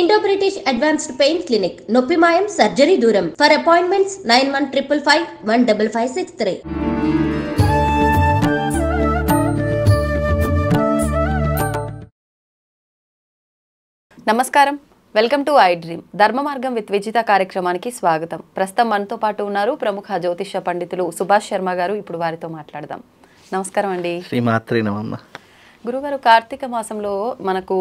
Indo British advanced pain clinic నొప్పి మాయం surgery దూరం for appointments nine one triple five one double five six three నమస్కారం welcome to I dream ధర్మ మార్గం with Vijitha కార్యక్రమానికి స్వాగతం ప్రస్తుతం మనతో పాటు ఉన్నారు ప్రముఖ జ్యోతిష పండితులు సుభాష్ శర్మ గారు ఇప్పుడు వారితో మాట్లాడదాం నమస్కారం అండి శ్రీమాత్రి నమమ్మ గురువారు కార్తీక మాసంలో మనకు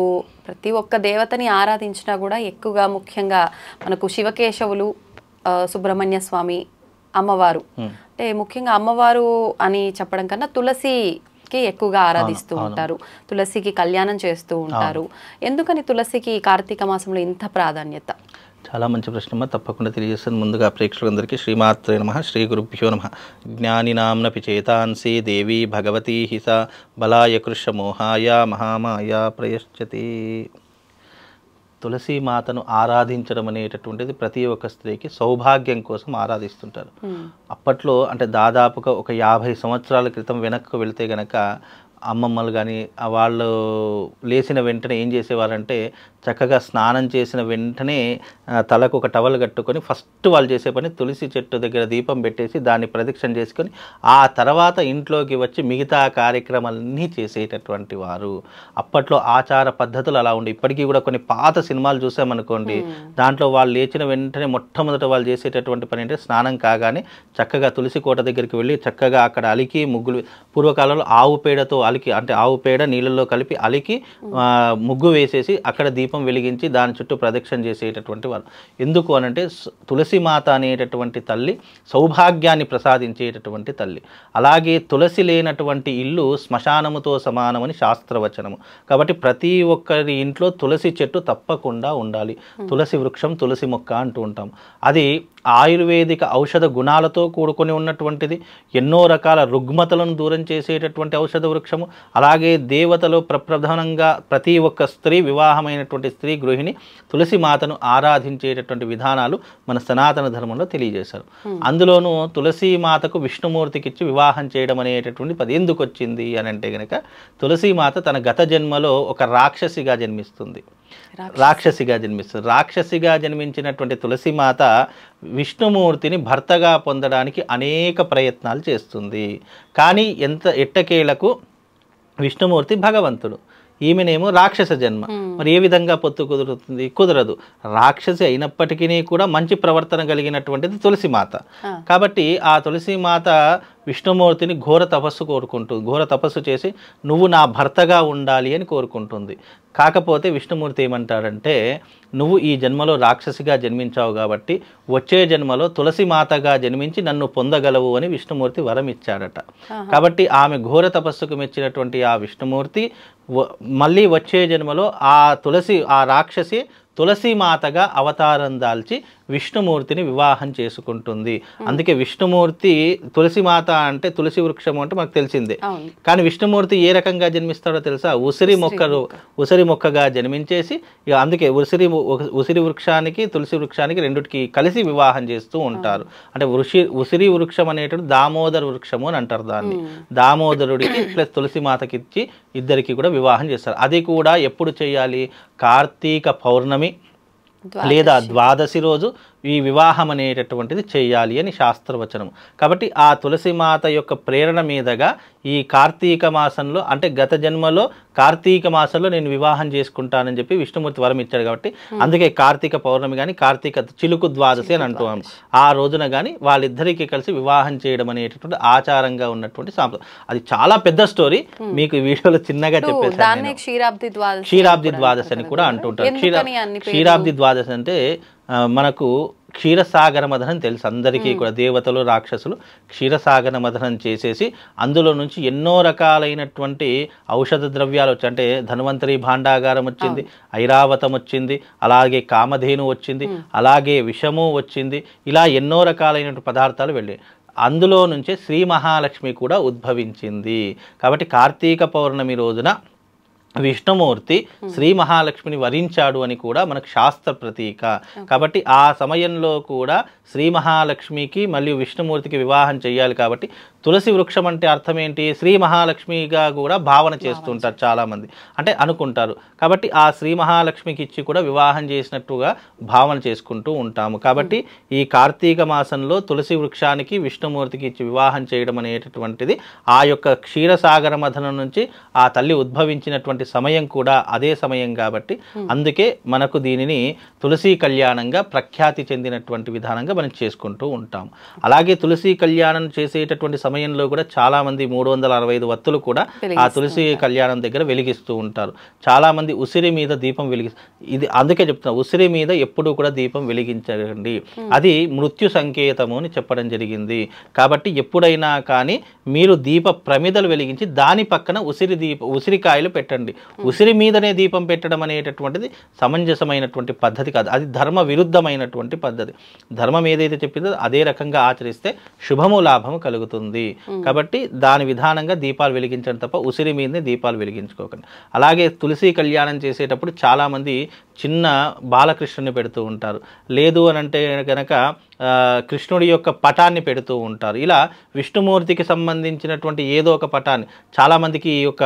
ప్రతి ఒక్క దేవతని ఆరాధించినా కూడా ఎక్కువగా ముఖ్యంగా మనకు శివకేశవులు సుబ్రహ్మణ్య స్వామి అమ్మవారు అంటే ముఖ్యంగా అమ్మవారు అని చెప్పడం కన్నా తులసికి ఎక్కువగా ఆరాధిస్తూ ఉంటారు తులసికి కళ్యాణం చేస్తూ ఉంటారు ఎందుకని తులసికి కార్తీక మాసంలో ఇంత ప్రాధాన్యత చాలా మంచి ప్రశ్నమ్మ తప్పకుండా తెలియజేస్తాను ముందుగా ప్రేక్షకులందరికీ శ్రీమాత్రే నమ శ్రీ గురుభ్యో నమ జ్ఞానినాంనపి చేతాంసి దేవి భగవతీ హిత బలాయ కృష మోహాయ మహామాయ ప్రయశ్చతి తులసి మాతను ఆరాధించడం అనేటటువంటిది ప్రతి ఒక్క స్త్రీకి సౌభాగ్యం కోసం ఆరాధిస్తుంటారు అప్పట్లో అంటే దాదాపుగా ఒక యాభై సంవత్సరాల క్రితం వెనక్కు వెళితే గనక అమ్మమ్మలు కానీ వాళ్ళు లేచిన వెంటనే ఏం చేసేవారంటే చక్కగా స్నానం చేసిన వెంటనే తలకు ఒక టవల్ కట్టుకొని ఫస్ట్ వాళ్ళు చేసే పని తులసి చెట్టు దగ్గర దీపం పెట్టేసి దాన్ని ప్రదక్షిణ చేసుకొని ఆ తర్వాత ఇంట్లోకి వచ్చి మిగతా కార్యక్రమాలన్నీ చేసేటటువంటి వారు అప్పట్లో ఆచార పద్ధతులు అలా ఉండి ఇప్పటికీ కూడా కొన్ని పాత సినిమాలు చూసామనుకోండి దాంట్లో వాళ్ళు లేచిన వెంటనే మొట్టమొదట వాళ్ళు చేసేటటువంటి పని అంటే స్నానం కాగానే చక్కగా తులసి కోట దగ్గరికి వెళ్ళి చక్కగా అక్కడ అలికి ముగ్గులు పూర్వకాలంలో ఆవు పేడతో అలికి అంటే ఆవు పేడ నీళ్ళలో కలిపి అలికి ముగ్గు వేసేసి అక్కడ దీపం వెలిగించి దాని చుట్టూ ప్రదక్షిణ చేసేటటువంటి వారు ఎందుకు అనంటే మాత అనేటటువంటి తల్లి సౌభాగ్యాన్ని ప్రసాదించేటటువంటి తల్లి అలాగే తులసి లేనటువంటి ఇల్లు శ్మశానముతో సమానమని శాస్త్రవచనము కాబట్టి ప్రతి ఒక్కరి ఇంట్లో తులసి చెట్టు తప్పకుండా ఉండాలి తులసి వృక్షం తులసి మొక్క అంటూ ఉంటాం అది ఆయుర్వేదిక ఔషధ గుణాలతో కూడుకొని ఉన్నటువంటిది ఎన్నో రకాల రుగ్మతలను దూరం చేసేటటువంటి ఔషధ వృక్షము అలాగే దేవతలో ప్రప్రధానంగా ప్రతి ఒక్క స్త్రీ వివాహమైనటువంటి స్త్రీ గృహిణి తులసి మాతను ఆరాధించేటటువంటి విధానాలు మన సనాతన ధర్మంలో తెలియజేశారు అందులోనూ తులసి మాతకు విష్ణుమూర్తికి ఇచ్చి వివాహం చేయడం అనేటటువంటి పది ఎందుకు వచ్చింది అని అంటే కనుక తులసీమాత తన గత జన్మలో ఒక రాక్షసిగా జన్మిస్తుంది రాక్షసిగా జన్మిస్తుంది రాక్షసిగా జన్మించినటువంటి తులసిమాత విష్ణుమూర్తిని భర్తగా పొందడానికి అనేక ప్రయత్నాలు చేస్తుంది కానీ ఎంత ఎట్టకేలకు విష్ణుమూర్తి భగవంతుడు ఈమెనేమో రాక్షస జన్మ మరి ఏ విధంగా పొత్తు కుదురుతుంది కుదరదు రాక్షసి అయినప్పటికీ కూడా మంచి ప్రవర్తన కలిగినటువంటిది తులసిమాత కాబట్టి ఆ తులసిమాత విష్ణుమూర్తిని ఘోర తపస్సు కోరుకుంటుంది ఘోర తపస్సు చేసి నువ్వు నా భర్తగా ఉండాలి అని కోరుకుంటుంది కాకపోతే విష్ణుమూర్తి ఏమంటాడంటే నువ్వు ఈ జన్మలో రాక్షసిగా జన్మించావు కాబట్టి వచ్చే జన్మలో తులసి మాతగా జన్మించి నన్ను పొందగలవు అని విష్ణుమూర్తి వరం ఇచ్చాడట కాబట్టి ఆమె ఘోర తపస్సుకు మెచ్చినటువంటి ఆ విష్ణుమూర్తి మళ్ళీ వచ్చే జన్మలో ఆ తులసి ఆ రాక్షసి తులసి మాతగా అవతారం దాల్చి విష్ణుమూర్తిని వివాహం చేసుకుంటుంది అందుకే విష్ణుమూర్తి తులసిమాత అంటే తులసి వృక్షం అంటే మనకు తెలిసిందే కానీ విష్ణుమూర్తి ఏ రకంగా జన్మిస్తాడో తెలుసా ఉసిరి మొక్కలు ఉసిరి మొక్కగా జన్మించేసి ఇక అందుకే ఉసిరి ఉసిరి వృక్షానికి తులసి వృక్షానికి రెండుకి కలిసి వివాహం చేస్తూ ఉంటారు అంటే వృషి ఉసిరి వృక్షం అనేటువంటి దామోదర వృక్షము అని అంటారు దాన్ని దామోదరుడికి ప్లస్ తులసి మాతకి ఇచ్చి ఇద్దరికి కూడా వివాహం చేస్తారు అది కూడా ఎప్పుడు చేయాలి కార్తీక పౌర్ణమి లేదా ద్వాదశి రోజు ఈ వివాహం అనేటటువంటిది చేయాలి అని శాస్త్రవచనం కాబట్టి ఆ తులసిమాత యొక్క ప్రేరణ మీదగా ఈ కార్తీక మాసంలో అంటే గత జన్మలో కార్తీక మాసంలో నేను వివాహం చేసుకుంటానని చెప్పి విష్ణుమూర్తి వరం ఇచ్చాడు కాబట్టి అందుకే కార్తీక పౌర్ణమి కానీ కార్తీక చిలుకు ద్వాదశి అని అంటున్నాం ఆ రోజున కానీ వాళ్ళిద్దరికీ కలిసి వివాహం చేయడం అనేటటువంటి ఆచారంగా ఉన్నటువంటి సాంప్రదాయం అది చాలా పెద్ద స్టోరీ మీకు ఈ వీడియోలో చిన్నగా చెప్పేసి క్షీరాబ్ది ద్వాదశి అని కూడా అంటుంటారు క్షీరాబ్ది ద్వాదశి అంటే మనకు క్షీరసాగర మధనం తెలుసు అందరికీ కూడా దేవతలు రాక్షసులు క్షీరసాగర మధనం చేసేసి అందులో నుంచి ఎన్నో రకాలైనటువంటి ఔషధ ద్రవ్యాలు వచ్చి అంటే ధన్వంతరి భాండాగారం వచ్చింది ఐరావతం వచ్చింది అలాగే కామధేను వచ్చింది అలాగే విషము వచ్చింది ఇలా ఎన్నో రకాలైనటువంటి పదార్థాలు వెళ్ళాయి అందులో నుంచే శ్రీ మహాలక్ష్మి కూడా ఉద్భవించింది కాబట్టి కార్తీక పౌర్ణమి రోజున విష్ణుమూర్తి hmm. శ్రీ మహాలక్ష్మిని వరించాడు అని కూడా మనకు శాస్త్ర ప్రతీక కాబట్టి ఆ సమయంలో కూడా శ్రీ మహాలక్ష్మికి మళ్ళీ విష్ణుమూర్తికి వివాహం చేయాలి కాబట్టి తులసి వృక్షం అంటే అర్థం ఏంటి శ్రీ మహాలక్ష్మిగా కూడా భావన చేస్తుంటారు చాలామంది అంటే అనుకుంటారు కాబట్టి ఆ శ్రీ మహాలక్ష్మికి ఇచ్చి కూడా వివాహం చేసినట్టుగా భావన చేసుకుంటూ ఉంటాము కాబట్టి hmm. ఈ కార్తీక మాసంలో తులసి వృక్షానికి విష్ణుమూర్తికి ఇచ్చి వివాహం చేయడం అనేటటువంటిది ఆ యొక్క క్షీరసాగర మధనం నుంచి ఆ తల్లి ఉద్భవించినటువంటి ఉన్నటువంటి సమయం కూడా అదే సమయం కాబట్టి hmm. అందుకే మనకు దీనిని తులసి కళ్యాణంగా ప్రఖ్యాతి చెందినటువంటి విధానంగా మనం చేసుకుంటూ ఉంటాం అలాగే తులసి కళ్యాణం చేసేటటువంటి సమయంలో కూడా చాలామంది మూడు వందల అరవై ఐదు వత్తులు కూడా ఆ తులసి కళ్యాణం దగ్గర వెలిగిస్తూ ఉంటారు చాలామంది ఉసిరి మీద దీపం వెలిగి ఇది అందుకే చెప్తున్నా ఉసిరి మీద ఎప్పుడూ కూడా దీపం వెలిగించండి hmm. అది మృత్యు సంకేతము అని చెప్పడం జరిగింది కాబట్టి ఎప్పుడైనా కానీ మీరు దీప ప్రమిదలు వెలిగించి దాని పక్కన ఉసిరి దీప ఉసిరికాయలు పెట్టండి చూడండి ఉసిరి మీదనే దీపం పెట్టడం అనేటటువంటిది సమంజసమైనటువంటి పద్ధతి కాదు అది ధర్మ విరుద్ధమైనటువంటి పద్ధతి ధర్మం ఏదైతే చెప్పిందో అదే రకంగా ఆచరిస్తే శుభము లాభము కలుగుతుంది కాబట్టి దాని విధానంగా దీపాలు వెలిగించడం తప్ప ఉసిరి మీదనే దీపాలు వెలిగించుకోకండి అలాగే తులసి కళ్యాణం చేసేటప్పుడు చాలామంది చిన్న బాలకృష్ణుని పెడుతూ ఉంటారు లేదు అని అంటే కనుక కృష్ణుడి యొక్క పటాన్ని పెడుతూ ఉంటారు ఇలా విష్ణుమూర్తికి సంబంధించినటువంటి ఏదో ఒక పటాన్ని చాలామందికి ఈ యొక్క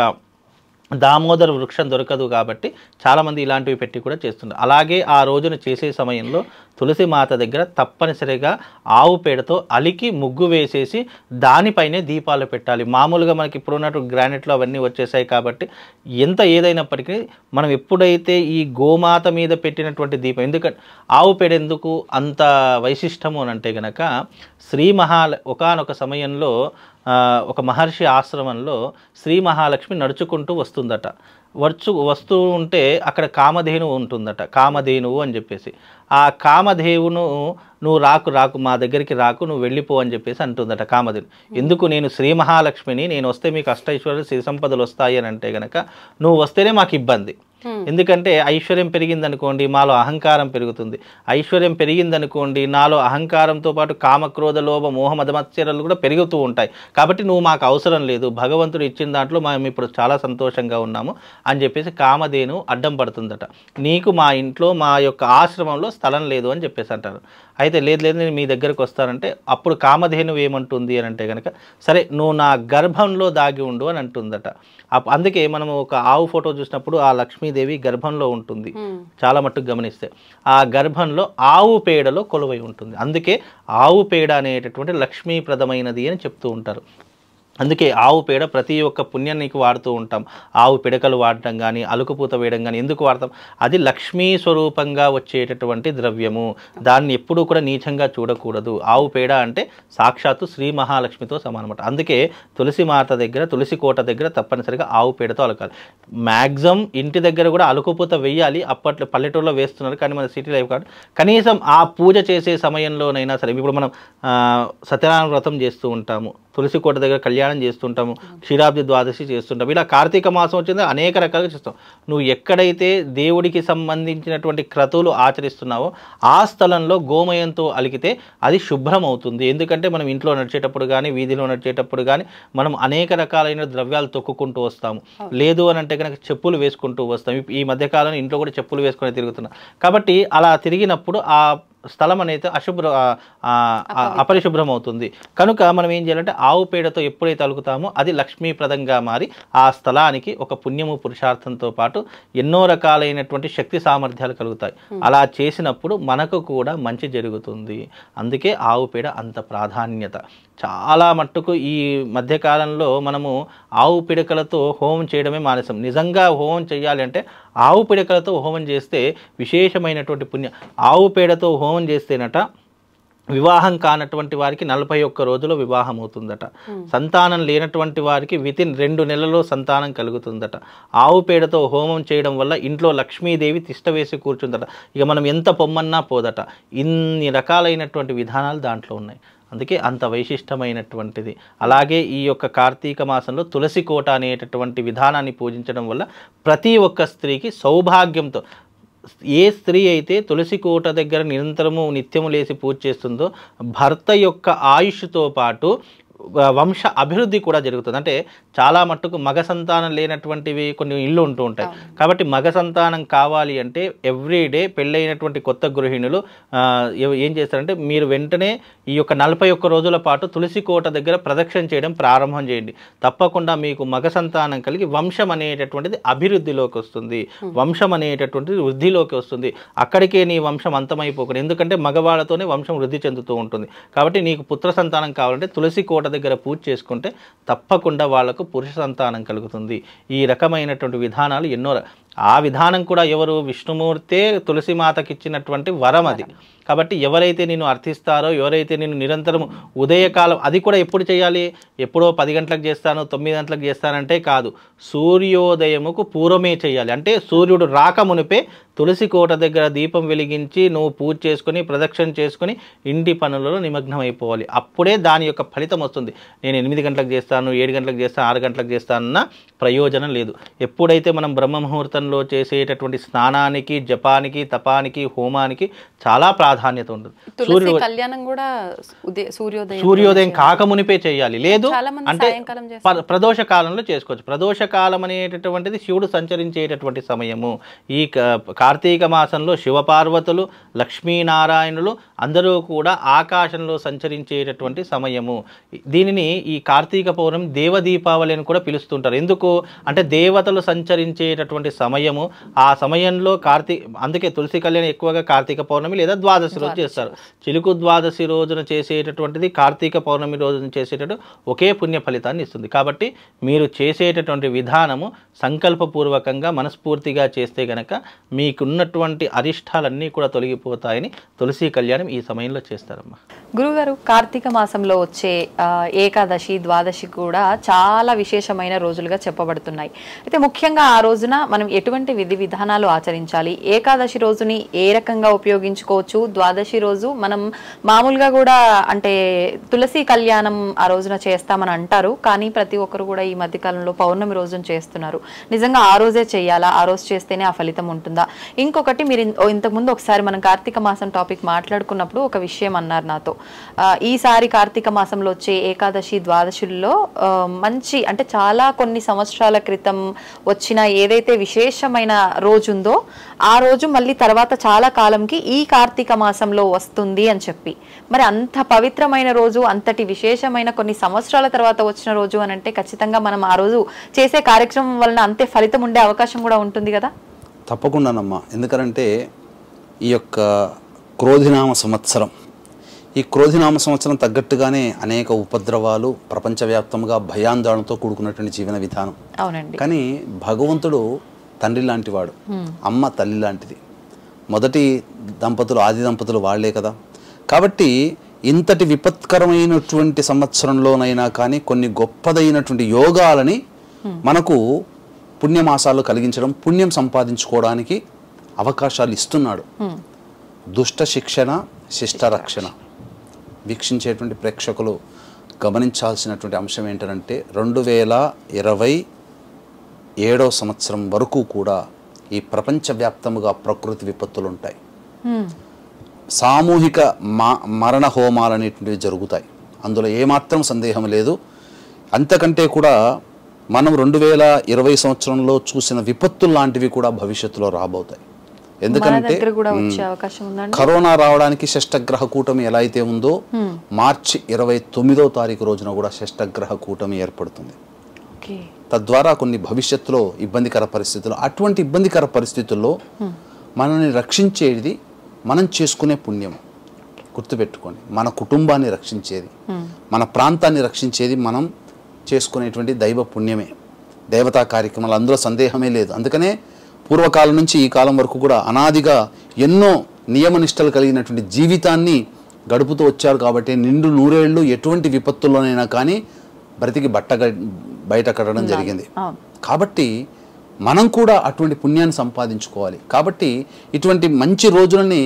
దామోదర వృక్షం దొరకదు కాబట్టి చాలామంది ఇలాంటివి పెట్టి కూడా చేస్తుంది అలాగే ఆ రోజున చేసే సమయంలో తులసి మాత దగ్గర తప్పనిసరిగా ఆవు పేడతో అలికి ముగ్గు వేసేసి దానిపైనే దీపాలు పెట్టాలి మామూలుగా మనకి ఉన్నట్టు గ్రానైట్లో అవన్నీ వచ్చేసాయి కాబట్టి ఎంత ఏదైనప్పటికీ మనం ఎప్పుడైతే ఈ గోమాత మీద పెట్టినటువంటి దీపం ఎందుకంటే ఆవు పేడ ఎందుకు అంత వైశిష్టము అని అంటే కనుక శ్రీ మహాల ఒకనొక సమయంలో ఒక మహర్షి ఆశ్రమంలో శ్రీ మహాలక్ష్మి నడుచుకుంటూ వస్తుందట వర్చు వస్తూ ఉంటే అక్కడ కామధేనువు ఉంటుందట కామధేనువు అని చెప్పేసి ఆ కామధేవును నువ్వు రాకు రాకు మా దగ్గరికి రాకు నువ్వు వెళ్ళిపో అని చెప్పేసి అంటుందట కామధేను ఎందుకు నేను శ్రీ మహాలక్ష్మిని నేను వస్తే మీకు అష్టైశ్వర్యులు శ్రీ సంపదలు వస్తాయి అని అంటే కనుక నువ్వు వస్తేనే మాకు ఇబ్బంది Hmm. ఎందుకంటే ఐశ్వర్యం పెరిగిందనుకోండి మాలో అహంకారం పెరుగుతుంది ఐశ్వర్యం పెరిగిందనుకోండి నాలో అహంకారంతో పాటు కామక్రోధ లోభ మోహ మదమత్సరాలు కూడా పెరుగుతూ ఉంటాయి కాబట్టి నువ్వు మాకు అవసరం లేదు భగవంతుడు ఇచ్చిన దాంట్లో మేము ఇప్పుడు చాలా సంతోషంగా ఉన్నాము అని చెప్పేసి కామధేను అడ్డం పడుతుందట నీకు మా ఇంట్లో మా యొక్క ఆశ్రమంలో స్థలం లేదు అని చెప్పేసి అంటారు అయితే లేదు లేదు నేను మీ దగ్గరకు వస్తానంటే అప్పుడు కామధేను ఏమంటుంది అని అంటే కనుక సరే నువ్వు నా గర్భంలో దాగి ఉండు అని అంటుందట అందుకే మనం ఒక ఆవు ఫోటో చూసినప్పుడు ఆ లక్ష్మీ లక్ష్మీదేవి గర్భంలో ఉంటుంది చాలా మట్టుకు గమనిస్తే ఆ గర్భంలో ఆవు పేడలో కొలువై ఉంటుంది అందుకే ఆవు పేడ అనేటటువంటి లక్ష్మీప్రదమైనది అని చెప్తూ ఉంటారు అందుకే ఆవు పేడ ప్రతి ఒక్క పుణ్యానికి వాడుతూ ఉంటాం ఆవు పిడకలు వాడటం కానీ అలుకుపూత వేయడం కానీ ఎందుకు వాడతాం అది లక్ష్మీ స్వరూపంగా వచ్చేటటువంటి ద్రవ్యము దాన్ని ఎప్పుడూ కూడా నీచంగా చూడకూడదు ఆవు పేడ అంటే సాక్షాత్తు శ్రీ మహాలక్ష్మితో సమానమాట అందుకే తులసి మాత దగ్గర తులసి కోట దగ్గర తప్పనిసరిగా ఆవు పేడతో అలకాలి మ్యాక్సిమం ఇంటి దగ్గర కూడా అలుకుపూత వెయ్యాలి అప్పట్లో పల్లెటూరులో వేస్తున్నారు కానీ మన సిటీ లైఫ్ కాదు కనీసం ఆ పూజ చేసే సమయంలోనైనా సరే ఇప్పుడు మనం సత్యనారాయణ వ్రతం చేస్తూ ఉంటాము తులసి కోట దగ్గర కళ్యాణ ప్రయాణం చేస్తుంటాము క్షీరాబ్ది ద్వాదశి చేస్తుంటాం ఇలా కార్తీక మాసం వచ్చింది అనేక రకాలుగా చేస్తాం నువ్వు ఎక్కడైతే దేవుడికి సంబంధించినటువంటి క్రతువులు ఆచరిస్తున్నావో ఆ స్థలంలో గోమయంతో అలికితే అది శుభ్రం అవుతుంది ఎందుకంటే మనం ఇంట్లో నడిచేటప్పుడు కానీ వీధిలో నడిచేటప్పుడు కానీ మనం అనేక రకాలైన ద్రవ్యాలు తొక్కుకుంటూ వస్తాము లేదు అని అంటే కనుక చెప్పులు వేసుకుంటూ వస్తాం ఈ మధ్యకాలంలో ఇంట్లో కూడా చెప్పులు వేసుకొని తిరుగుతున్నాం కాబట్టి అలా తిరిగినప్పుడు ఆ స్థలం అనేది అశుభ్ర అపరిశుభ్రం అవుతుంది కనుక మనం ఏం చేయాలంటే ఆవు పేడతో ఎప్పుడైతే అలుగుతామో అది లక్ష్మీప్రదంగా మారి ఆ స్థలానికి ఒక పుణ్యము పురుషార్థంతో పాటు ఎన్నో రకాలైనటువంటి శక్తి సామర్థ్యాలు కలుగుతాయి అలా చేసినప్పుడు మనకు కూడా మంచి జరుగుతుంది అందుకే ఆవు పేడ అంత ప్రాధాన్యత చాలా మట్టుకు ఈ మధ్యకాలంలో మనము ఆవు పిడకలతో హోమం చేయడమే మానేసాం నిజంగా హోమం చేయాలి అంటే ఆవు పిడకలతో హోమం చేస్తే విశేషమైనటువంటి పుణ్యం ఆవు పేడతో హోమం చేస్తేనట వివాహం కానటువంటి వారికి నలభై ఒక్క రోజులో వివాహం అవుతుందట సంతానం లేనటువంటి వారికి వితిన్ రెండు నెలల్లో సంతానం కలుగుతుందట ఆవు పేడతో హోమం చేయడం వల్ల ఇంట్లో లక్ష్మీదేవి తిష్ట వేసి కూర్చుందట ఇక మనం ఎంత పొమ్మన్నా పోదట ఇన్ని రకాలైనటువంటి విధానాలు దాంట్లో ఉన్నాయి అందుకే అంత వైశిష్టమైనటువంటిది అలాగే ఈ యొక్క కార్తీక మాసంలో తులసి కోట అనేటటువంటి విధానాన్ని పూజించడం వల్ల ప్రతి ఒక్క స్త్రీకి సౌభాగ్యంతో ఏ స్త్రీ అయితే తులసి కోట దగ్గర నిరంతరము నిత్యము లేసి పూజ చేస్తుందో భర్త యొక్క ఆయుష్తో పాటు వంశ అభివృద్ధి కూడా జరుగుతుంది అంటే చాలా మట్టుకు మగ సంతానం లేనటువంటివి కొన్ని ఇళ్ళు ఉంటూ ఉంటాయి కాబట్టి మగ సంతానం కావాలి అంటే ఎవ్రీడే పెళ్ళైనటువంటి కొత్త గృహిణులు ఏం చేస్తారంటే మీరు వెంటనే ఈ యొక్క నలభై ఒక్క రోజుల పాటు తులసి కోట దగ్గర ప్రదక్షిణ చేయడం ప్రారంభం చేయండి తప్పకుండా మీకు మగ సంతానం కలిగి వంశం అనేటటువంటిది అభివృద్ధిలోకి వస్తుంది వంశం అనేటటువంటిది వృద్ధిలోకి వస్తుంది అక్కడికే నీ వంశం అంతమైపోకుండా ఎందుకంటే మగవాళ్ళతోనే వంశం వృద్ధి చెందుతూ ఉంటుంది కాబట్టి నీకు పుత్ర సంతానం కావాలంటే తులసి కోట దగ్గర పూజ చేసుకుంటే తప్పకుండా వాళ్లకు పురుష సంతానం కలుగుతుంది ఈ రకమైనటువంటి విధానాలు ఎన్నో ఆ విధానం కూడా ఎవరు విష్ణుమూర్తే తులసిమాతకి ఇచ్చినటువంటి వరం అది కాబట్టి ఎవరైతే నేను అర్థిస్తారో ఎవరైతే నేను నిరంతరం ఉదయకాలం అది కూడా ఎప్పుడు చేయాలి ఎప్పుడో పది గంటలకు చేస్తాను తొమ్మిది గంటలకు చేస్తానంటే కాదు సూర్యోదయముకు పూర్వమే చేయాలి అంటే సూర్యుడు రాక మునిపే తులసి కోట దగ్గర దీపం వెలిగించి నువ్వు పూజ చేసుకుని ప్రదక్షిణ చేసుకుని ఇంటి పనులలో నిమగ్నం అయిపోవాలి అప్పుడే దాని యొక్క ఫలితం వస్తుంది నేను ఎనిమిది గంటలకు చేస్తాను ఏడు గంటలకు చేస్తాను ఆరు గంటలకు చేస్తానన్న ప్రయోజనం లేదు ఎప్పుడైతే మనం బ్రహ్మ ముహూర్తం జీవితంలో చేసేటటువంటి స్నానానికి జపానికి తపానికి హోమానికి చాలా ప్రాధాన్యత ఉంటుంది సూర్యుడు కళ్యాణం కూడా సూర్యోదయం సూర్యోదయం కాకమునిపే చేయాలి లేదు అంటే ప్రదోష కాలంలో చేసుకోవచ్చు ప్రదోష కాలం అనేటటువంటిది శివుడు సంచరించేటటువంటి సమయము ఈ కార్తీక మాసంలో శివపార్వతులు లక్ష్మీనారాయణులు అందరూ కూడా ఆకాశంలో సంచరించేటటువంటి సమయము దీనిని ఈ కార్తీక పౌర్ణమి దేవ దీపావళి అని కూడా పిలుస్తుంటారు ఎందుకు అంటే దేవతలు సంచరించేటటువంటి సమయం సమయము ఆ సమయంలో కార్తీ అందుకే తులసి కళ్యాణం ఎక్కువగా కార్తీక పౌర్ణమి లేదా ద్వాదశి రోజు చేస్తారు చిలుకు ద్వాదశి రోజున చేసేటటువంటిది కార్తీక పౌర్ణమి రోజున చేసేటట్టు ఒకే పుణ్య ఫలితాన్ని ఇస్తుంది కాబట్టి మీరు చేసేటటువంటి విధానము సంకల్పపూర్వకంగా మనస్ఫూర్తిగా చేస్తే గనక మీకున్నటువంటి అరిష్టాలన్నీ కూడా తొలగిపోతాయని తులసి కళ్యాణం ఈ సమయంలో చేస్తారమ్మా గురుగారు కార్తీక మాసంలో వచ్చే ఏకాదశి ద్వాదశి కూడా చాలా విశేషమైన రోజులుగా చెప్పబడుతున్నాయి అయితే ముఖ్యంగా ఆ రోజున మనం ఎటువంటి విధి విధానాలు ఆచరించాలి ఏకాదశి రోజుని ఏ రకంగా ఉపయోగించుకోవచ్చు ద్వాదశి రోజు మనం మామూలుగా కూడా అంటే తులసి కళ్యాణం ఆ రోజున చేస్తామని అంటారు కానీ ప్రతి ఒక్కరు కూడా ఈ మధ్యకాలంలో పౌర్ణమి రోజున చేస్తున్నారు నిజంగా ఆ రోజే చేయాలా ఆ రోజు చేస్తేనే ఆ ఫలితం ఉంటుందా ఇంకొకటి మీరు ఇంతకుముందు ఒకసారి మనం కార్తీక మాసం టాపిక్ మాట్లాడుకున్నప్పుడు ఒక విషయం అన్నారు నాతో ఈసారి కార్తీక మాసంలో వచ్చే ఏకాదశి ద్వాదశుల్లో మంచి అంటే చాలా కొన్ని సంవత్సరాల క్రితం వచ్చిన ఏదైతే విశేష విశేషమైన రోజు ఉందో ఆ రోజు మళ్ళీ తర్వాత చాలా కాలంకి ఈ కార్తీక మాసంలో వస్తుంది అని చెప్పి మరి అంత పవిత్రమైన రోజు అంతటి విశేషమైన కొన్ని సంవత్సరాల తర్వాత వచ్చిన రోజు అని అంటే ఖచ్చితంగా మనం ఆ రోజు చేసే కార్యక్రమం వలన అంతే ఫలితం ఉండే అవకాశం కూడా ఉంటుంది కదా తప్పకుండానమ్మా ఎందుకంటే ఈ యొక్క క్రోధినామ సంవత్సరం ఈ క్రోధినామ సంవత్సరం తగ్గట్టుగానే అనేక ఉపద్రవాలు ప్రపంచవ్యాప్తంగా భయాందోళనతో కూడుకున్నటువంటి జీవన విధానం అవునండి కానీ భగవంతుడు తండ్రి లాంటివాడు అమ్మ తల్లి లాంటిది మొదటి దంపతులు ఆది దంపతులు వాళ్లే కదా కాబట్టి ఇంతటి విపత్కరమైనటువంటి సంవత్సరంలోనైనా కానీ కొన్ని గొప్పదైనటువంటి యోగాలని మనకు పుణ్యమాసాలు కలిగించడం పుణ్యం సంపాదించుకోవడానికి అవకాశాలు ఇస్తున్నాడు దుష్ట శిక్షణ శిష్ట రక్షణ వీక్షించేటువంటి ప్రేక్షకులు గమనించాల్సినటువంటి అంశం ఏంటంటే రెండు వేల ఇరవై ఏడో సంవత్సరం వరకు కూడా ఈ ప్రపంచవ్యాప్తముగా ప్రకృతి విపత్తులు ఉంటాయి సామూహిక మరణ హోమాలు అనేటువంటివి జరుగుతాయి అందులో ఏమాత్రం సందేహం లేదు అంతకంటే కూడా మనం రెండు వేల ఇరవై సంవత్సరంలో చూసిన విపత్తులు లాంటివి కూడా భవిష్యత్తులో రాబోతాయి ఎందుకంటే కరోనా రావడానికి షష్టగ్రహ కూటమి ఎలా అయితే ఉందో మార్చి ఇరవై తొమ్మిదో తారీఖు రోజున కూడా షష్టగ్రహ కూటమి ఏర్పడుతుంది తద్వారా కొన్ని భవిష్యత్తులో ఇబ్బందికర పరిస్థితులు అటువంటి ఇబ్బందికర పరిస్థితుల్లో మనల్ని రక్షించేది మనం చేసుకునే పుణ్యం గుర్తుపెట్టుకోండి మన కుటుంబాన్ని రక్షించేది మన ప్రాంతాన్ని రక్షించేది మనం చేసుకునేటువంటి దైవ పుణ్యమే దేవతా కార్యక్రమాలు అందులో సందేహమే లేదు అందుకనే పూర్వకాలం నుంచి ఈ కాలం వరకు కూడా అనాదిగా ఎన్నో నియమనిష్టలు కలిగినటువంటి జీవితాన్ని గడుపుతూ వచ్చారు కాబట్టి నిండు నూరేళ్లు ఎటువంటి విపత్తుల్లోనైనా కానీ బ్రతికి బట్ట బయట కట్టడం జరిగింది కాబట్టి మనం కూడా అటువంటి పుణ్యాన్ని సంపాదించుకోవాలి కాబట్టి ఇటువంటి మంచి రోజులని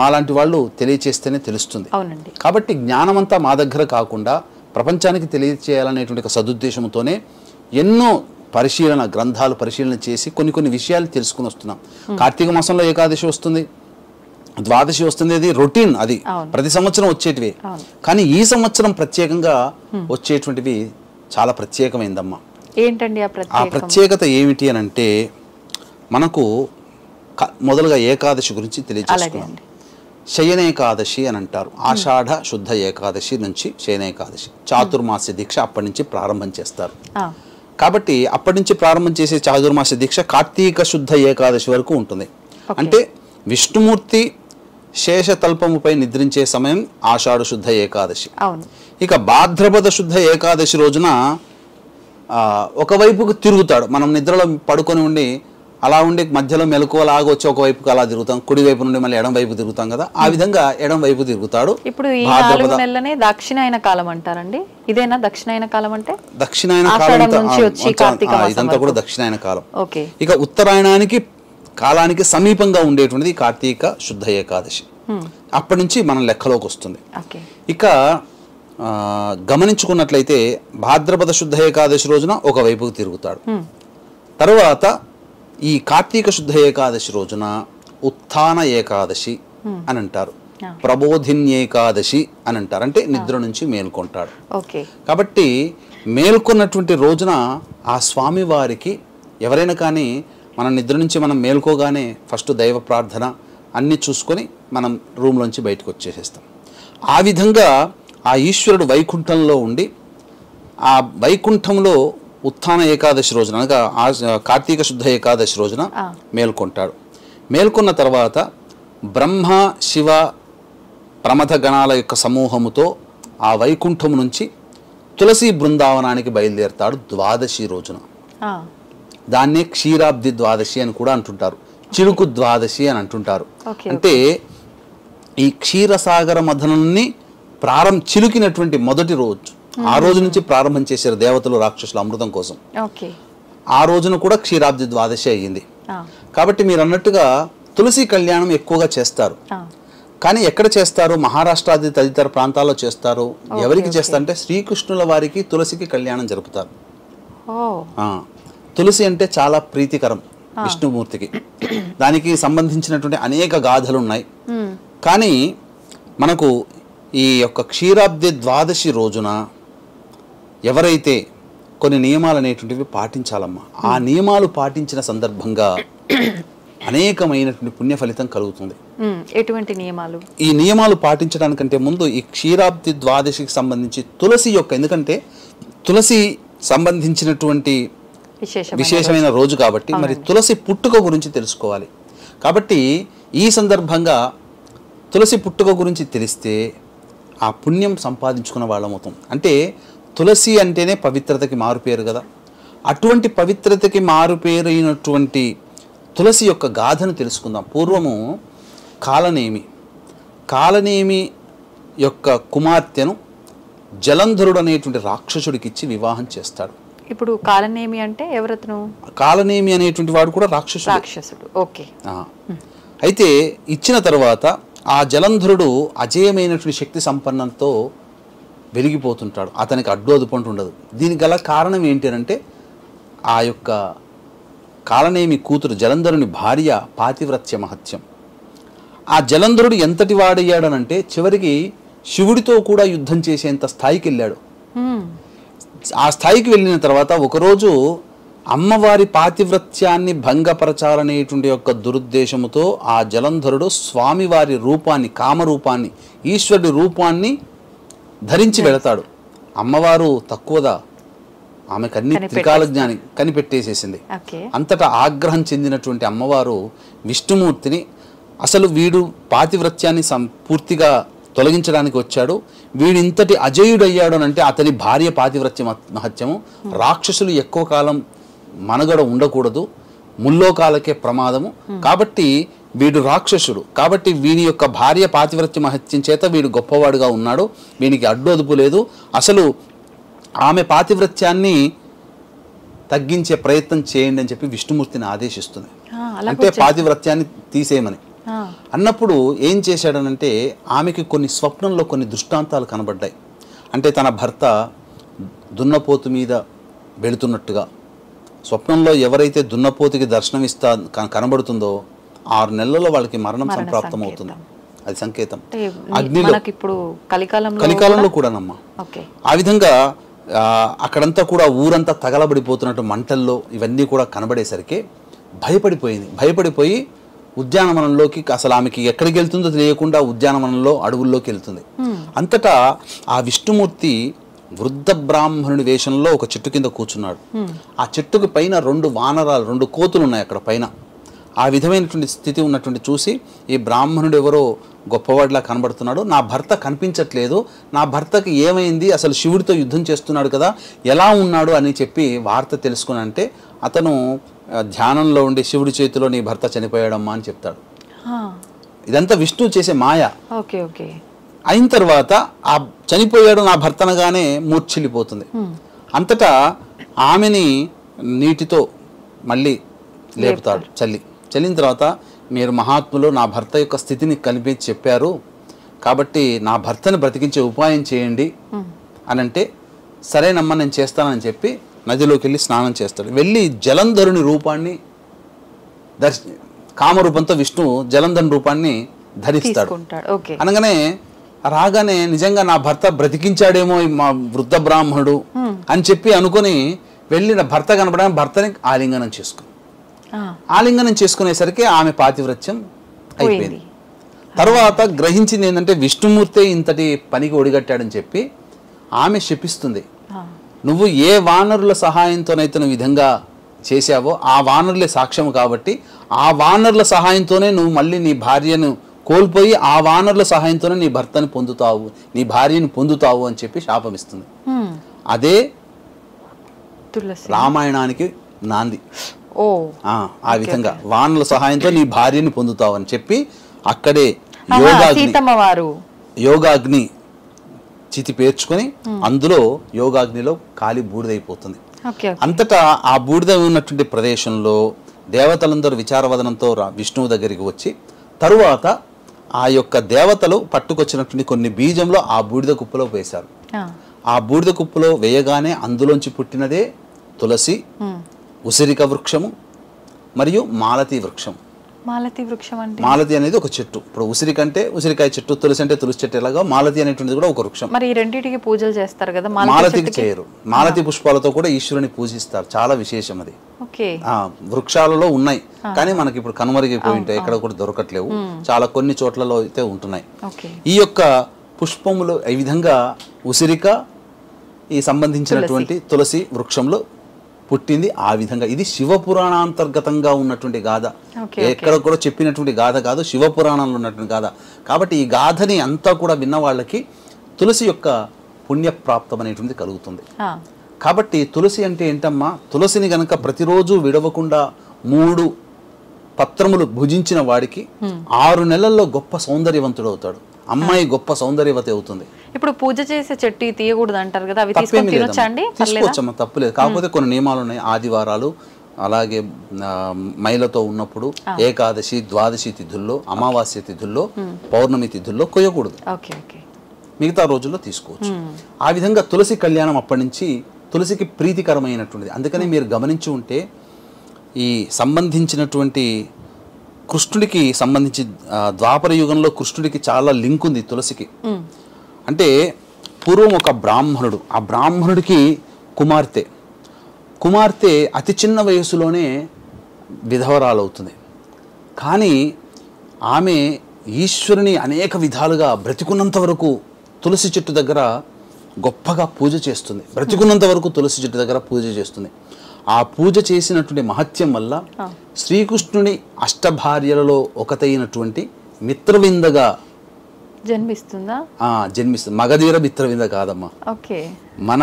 మాలాంటి వాళ్ళు తెలియచేస్తేనే తెలుస్తుంది కాబట్టి జ్ఞానమంతా మా దగ్గర కాకుండా ప్రపంచానికి తెలియచేయాలనేటువంటి సదుద్దేశంతోనే ఎన్నో పరిశీలన గ్రంథాలు పరిశీలన చేసి కొన్ని కొన్ని విషయాలు తెలుసుకుని వస్తున్నాం కార్తీక మాసంలో ఏకాదశి వస్తుంది ద్వాదశి వస్తుంది అది రొటీన్ అది ప్రతి సంవత్సరం వచ్చేటివి కానీ ఈ సంవత్సరం ప్రత్యేకంగా వచ్చేటువంటివి చాలా ప్రత్యేకమైందమ్మా ఏంటండి ఆ ప్రత్యేకత ఏమిటి అని అంటే మనకు మొదలుగా ఏకాదశి గురించి తెలియజేసుకున్నాం ఏకాదశి అని అంటారు ఆషాఢ శుద్ధ ఏకాదశి నుంచి శయనేకాదశి చాతుర్మాస్య దీక్ష అప్పటి నుంచి ప్రారంభం చేస్తారు కాబట్టి అప్పటి నుంచి ప్రారంభం చేసే చాతుర్మాస దీక్ష కార్తీక శుద్ధ ఏకాదశి వరకు ఉంటుంది అంటే విష్ణుమూర్తి శేషతల్పముపై నిద్రించే సమయం ఆషాఢ శుద్ధ ఏకాదశి ఇక భాద్రపద శుద్ధ ఏకాదశి రోజున ఒకవైపుకు తిరుగుతాడు మనం నిద్రలో పడుకొని ఉండి అలా ఉండి మధ్యలో మెలకువలాగా వచ్చి ఒకవైపుకి అలా తిరుగుతాం కుడివైపు నుండి మళ్ళీ ఎడం వైపు తిరుగుతాం కదా ఆ విధంగా ఎడం వైపు తిరుగుతాడు ఇప్పుడు ఈ నాలుగు నెలలనే దక్షిణాయన కాలం అంటారండి ఇదేనా దక్షిణాయన కాలం అంటే దక్షిణాయన కాలం ఇదంతా కూడా దక్షిణాయన కాలం ఇక ఉత్తరాయణానికి కాలానికి సమీపంగా ఉండేటువంటిది కార్తీక శుద్ధ ఏకాదశి hmm. అప్పటి నుంచి మనం లెక్కలోకి వస్తుంది ఇక గమనించుకున్నట్లయితే భాద్రపద శుద్ధ ఏకాదశి రోజున ఒకవైపుకు తిరుగుతాడు hmm. తర్వాత ఈ కార్తీక శుద్ధ ఏకాదశి రోజున ఉత్థాన ఏకాదశి hmm. అని అంటారు ప్రబోధిన్యేకాదశి అని అంటారు అంటే నిద్ర నుంచి మేల్కొంటాడు కాబట్టి మేల్కొన్నటువంటి రోజున ఆ స్వామివారికి ఎవరైనా కానీ మన నిద్ర నుంచి మనం మేల్కోగానే ఫస్ట్ దైవ ప్రార్థన అన్నీ చూసుకొని మనం రూమ్లోంచి బయటకు వచ్చేసేస్తాం ఆ విధంగా ఆ ఈశ్వరుడు వైకుంఠంలో ఉండి ఆ వైకుంఠంలో ఉత్థాన ఏకాదశి రోజున అనగా కార్తీక శుద్ధ ఏకాదశి రోజున మేల్కొంటాడు మేల్కొన్న తర్వాత బ్రహ్మ శివ ప్రమథ గణాల యొక్క సమూహముతో ఆ వైకుంఠం నుంచి తులసి బృందావనానికి బయలుదేరతాడు ద్వాదశి రోజున దాన్నే క్షీరాబ్ది ద్వాదశి అని కూడా అంటుంటారు చిలుకు ద్వాదశి అని అంటుంటారు అంటే ఈ క్షీరసాగర మథనాన్ని ప్రారంభ చిలుకినటువంటి మొదటి రోజు ఆ రోజు నుంచి ప్రారంభం చేశారు దేవతలు రాక్షసులు అమృతం కోసం ఆ రోజున కూడా క్షీరాబ్ది ద్వాదశి అయ్యింది కాబట్టి మీరు అన్నట్టుగా తులసి కళ్యాణం ఎక్కువగా చేస్తారు కానీ ఎక్కడ చేస్తారు మహారాష్ట్రాది తదితర ప్రాంతాల్లో చేస్తారు ఎవరికి చేస్తారంటే శ్రీకృష్ణుల వారికి తులసికి కళ్యాణం జరుపుతారు తులసి అంటే చాలా ప్రీతికరం విష్ణుమూర్తికి దానికి సంబంధించినటువంటి అనేక గాథలు ఉన్నాయి కానీ మనకు ఈ యొక్క క్షీరాబ్ది ద్వాదశి రోజున ఎవరైతే కొన్ని నియమాలు అనేటువంటివి పాటించాలమ్మా ఆ నియమాలు పాటించిన సందర్భంగా అనేకమైనటువంటి పుణ్య ఫలితం కలుగుతుంది ఎటువంటి నియమాలు ఈ నియమాలు పాటించడానికంటే ముందు ఈ క్షీరాబ్ది ద్వాదశికి సంబంధించి తులసి యొక్క ఎందుకంటే తులసి సంబంధించినటువంటి విశేషమైన రోజు కాబట్టి మరి తులసి పుట్టుక గురించి తెలుసుకోవాలి కాబట్టి ఈ సందర్భంగా తులసి పుట్టుక గురించి తెలిస్తే ఆ పుణ్యం సంపాదించుకున్న వాళ్ళం అవుతాం అంటే తులసి అంటేనే పవిత్రతకి మారుపేరు కదా అటువంటి పవిత్రతకి మారుపేరైనటువంటి తులసి యొక్క గాథను తెలుసుకుందాం పూర్వము కాలనేమి కాలనేమి యొక్క కుమార్తెను జలంధరుడు అనేటువంటి రాక్షసుడికిచ్చి వివాహం చేస్తాడు ఇప్పుడు కాలనేమి అంటే ఎవరతను కాలనేమి అనేటువంటి వాడు కూడా రాక్షసుడు రాక్షసుడు ఓకే అయితే ఇచ్చిన తర్వాత ఆ జలంధరుడు అజేయమైనటువంటి శక్తి సంపన్నంతో వెలిగిపోతుంటాడు అతనికి అడ్డు అదుపంటు ఉండదు దీనికి గల కారణం ఏంటి అంటే ఆ యొక్క కాలనేమి కూతురు జలంధరుని భార్య పాతివ్రత్య మహత్యం ఆ జలంధరుడు ఎంతటి వాడయ్యాడనంటే చివరికి శివుడితో కూడా యుద్ధం చేసేంత స్థాయికి వెళ్ళాడు ఆ స్థాయికి వెళ్ళిన తర్వాత ఒకరోజు అమ్మవారి పాతివ్రత్యాన్ని భంగపరచాలనేటువంటి యొక్క దురుద్దేశముతో ఆ జలంధరుడు స్వామివారి రూపాన్ని కామరూపాన్ని ఈశ్వరుడి రూపాన్ని ధరించి వెళతాడు అమ్మవారు తక్కువదా ఆమెకు అన్ని త్రికాల జ్ఞాని కనిపెట్టేసేసింది అంతటా ఆగ్రహం చెందినటువంటి అమ్మవారు విష్ణుమూర్తిని అసలు వీడు పాతివ్రత్యాన్ని పూర్తిగా తొలగించడానికి వచ్చాడు వీడింతటి అజయుడయ్యాడు అంటే అతని భార్య పాతివ్రత్యం మహత్యము రాక్షసులు ఎక్కువ కాలం మనగడ ఉండకూడదు ముల్లోకాలకే ప్రమాదము కాబట్టి వీడు రాక్షసుడు కాబట్టి వీని యొక్క భార్య పాతివ్రత్య మహత్యం చేత వీడు గొప్పవాడుగా ఉన్నాడు వీనికి అడ్డొదుపు లేదు అసలు ఆమె పాతివ్రత్యాన్ని తగ్గించే ప్రయత్నం చేయండి అని చెప్పి విష్ణుమూర్తిని ఆదేశిస్తుంది అంటే పాతివ్రత్యాన్ని తీసేయమని అన్నప్పుడు ఏం చేశాడనంటే ఆమెకి కొన్ని స్వప్నంలో కొన్ని దృష్టాంతాలు కనబడ్డాయి అంటే తన భర్త దున్నపోతు మీద వెళుతున్నట్టుగా స్వప్నంలో ఎవరైతే దున్నపోతుకి దర్శనం ఇస్తా కనబడుతుందో ఆరు నెలల్లో వాళ్ళకి మరణం సంప్రాప్తం అవుతుంది అది సంకేతం అగ్నిలో కలికాలంలో కలికాలంలో కూడానమ్మా ఆ విధంగా అక్కడంతా కూడా ఊరంతా తగలబడిపోతున్నట్టు మంటల్లో ఇవన్నీ కూడా కనబడేసరికి భయపడిపోయింది భయపడిపోయి ఉద్యానవనంలోకి అసలు ఆమెకి ఎక్కడికి వెళ్తుందో తెలియకుండా ఉద్యానవనంలో అడవుల్లోకి వెళ్తుంది అంతటా ఆ విష్ణుమూర్తి వృద్ధ బ్రాహ్మణుడి వేషంలో ఒక చెట్టు కింద కూర్చున్నాడు ఆ చెట్టుకు పైన రెండు వానరాలు రెండు కోతులు ఉన్నాయి అక్కడ పైన ఆ విధమైనటువంటి స్థితి ఉన్నటువంటి చూసి ఈ బ్రాహ్మణుడు ఎవరో గొప్పవాడిలా కనబడుతున్నాడు నా భర్త కనిపించట్లేదు నా భర్తకి ఏమైంది అసలు శివుడితో యుద్ధం చేస్తున్నాడు కదా ఎలా ఉన్నాడు అని చెప్పి వార్త తెలుసుకుని అంటే అతను ధ్యానంలో ఉండి శివుడి చేతిలో నీ భర్త చనిపోయాడమ్మా అని చెప్తాడు ఇదంతా విష్ణు చేసే మాయ ఓకే ఓకే అయిన తర్వాత ఆ చనిపోయాడు నా భర్త అనగానే అంతటా ఆమెని నీటితో మళ్ళీ లేపుతాడు చల్లి చల్లిన తర్వాత మీరు మహాత్ములు నా భర్త యొక్క స్థితిని కనిపించి చెప్పారు కాబట్టి నా భర్తను బ్రతికించే ఉపాయం చేయండి అని అంటే సరేనమ్మా నేను చేస్తానని చెప్పి నదిలోకి వెళ్ళి స్నానం చేస్తాడు వెళ్ళి జలంధరుని రూపాన్ని దర్శ కామరూపంతో విష్ణు జలంధరుని రూపాన్ని ధరిస్తాడు అనగానే రాగానే నిజంగా నా భర్త బ్రతికించాడేమో మా వృద్ధ బ్రాహ్మణుడు అని చెప్పి అనుకుని వెళ్ళిన భర్త కనపడానికి భర్తని ఆలింగనం చేసుకుని ఆలింగనం చేసుకునేసరికి ఆమె పాతివ్రత్యం అయిపోయింది తర్వాత గ్రహించింది ఏంటంటే విష్ణుమూర్తి ఇంతటి పనికి ఒడిగట్టాడని చెప్పి ఆమె శపిస్తుంది నువ్వు ఏ వానరుల సహాయంతోనైతే నువ్వు విధంగా చేశావో ఆ వానరులే సాక్ష్యం కాబట్టి ఆ వానరుల సహాయంతోనే నువ్వు మళ్ళీ నీ భార్యను కోల్పోయి ఆ వానరుల సహాయంతోనే నీ భర్తను పొందుతావు నీ భార్యను పొందుతావు అని చెప్పి శాపమిస్తుంది అదే రామాయణానికి నాంది ఆ విధంగా వానరుల సహాయంతో నీ భార్యను పొందుతావు అని చెప్పి అక్కడే యోగాగ్ని యోగాగ్ని చితి పేర్చుకొని అందులో యోగాగ్నిలో కాలి బూడిదైపోతుంది అంతటా ఆ బూడిద ఉన్నటువంటి ప్రదేశంలో దేవతలందరూ విచారవదనంతో విష్ణువు దగ్గరికి వచ్చి తరువాత ఆ యొక్క దేవతలు పట్టుకొచ్చినటువంటి కొన్ని బీజంలో ఆ బూడిద కుప్పలో వేశారు ఆ బూడిద కుప్పలో వేయగానే అందులోంచి పుట్టినదే తులసి ఉసిరిక వృక్షము మరియు మాలతి వృక్షము మాలతి వృక్షం అంటే మాలతి అనేది ఒక చెట్టు ఇప్పుడు ఉసిరి కంటే ఉసిరికాయ చెట్టు తులసి అంటే తులసి చెట్టు ఎలాగా మాలతి అనేటువంటిది కూడా ఒక వృక్షం మరి ఈ రెండింటికి పూజలు చేస్తారు కదా మాలతికి చేయరు మాలతి పుష్పాలతో కూడా ఈశ్వరుని పూజిస్తారు చాలా విశేషం అది వృక్షాలలో ఉన్నాయి కానీ మనకి ఇప్పుడు కనుమరిగిపోయి ఉంటాయి ఎక్కడ కూడా దొరకట్లేవు చాలా కొన్ని చోట్లలో అయితే ఉంటున్నాయి ఈ యొక్క పుష్పములు ఈ విధంగా ఉసిరిక ఈ సంబంధించినటువంటి తులసి వృక్షంలో పుట్టింది ఆ విధంగా ఇది శివపురాణాంతర్గతంగా ఉన్నటువంటి గాథ ఎక్కడ కూడా చెప్పినటువంటి గాథ కాదు శివపురాణంలో ఉన్నటువంటి గాథ కాబట్టి ఈ గాథని అంతా కూడా విన్న వాళ్ళకి తులసి యొక్క పుణ్యప్రాప్తం అనేటువంటిది కలుగుతుంది కాబట్టి తులసి అంటే ఏంటమ్మా తులసిని గనక ప్రతిరోజు విడవకుండా మూడు పత్రములు భుజించిన వాడికి ఆరు నెలల్లో గొప్ప సౌందర్యవంతుడు అవుతాడు అమ్మాయి గొప్ప సౌందర్యవతి అవుతుంది ఇప్పుడు పూజ చేసే చెట్టు తీయకూడదు అంటారు కదా అవి తీసుకొని తినొచ్చండి తప్పులేదు కాకపోతే కొన్ని నియమాలు ఉన్నాయి ఆదివారాలు అలాగే మైలతో ఉన్నప్పుడు ఏకాదశి ద్వాదశి తిథుల్లో అమావాస్య తిథుల్లో పౌర్ణమి తిథుల్లో కొయ్యకూడదు మిగతా రోజుల్లో తీసుకోవచ్చు ఆ విధంగా తులసి కళ్యాణం అప్పటి నుంచి తులసికి ప్రీతికరమైనటువంటిది అందుకని మీరు గమనించి ఉంటే ఈ సంబంధించినటువంటి కృష్ణుడికి సంబంధించి ద్వాపర యుగంలో కృష్ణుడికి చాలా లింక్ ఉంది తులసికి అంటే పూర్వం ఒక బ్రాహ్మణుడు ఆ బ్రాహ్మణుడికి కుమార్తె కుమార్తె అతి చిన్న వయసులోనే విధవరాలవుతుంది కానీ ఆమె ఈశ్వరుని అనేక విధాలుగా బ్రతికున్నంత వరకు తులసి చెట్టు దగ్గర గొప్పగా పూజ చేస్తుంది బ్రతికున్నంత వరకు తులసి చెట్టు దగ్గర పూజ చేస్తుంది ఆ పూజ చేసినటువంటి మహత్యం వల్ల శ్రీకృష్ణుని అష్టభార్యలలో ఒకతైనటువంటి మిత్రవిందగా జన్మిస్తుందా జన్మిస్తుంది మగధీర మిత్రవింద కాదమ్మా ఓకే మన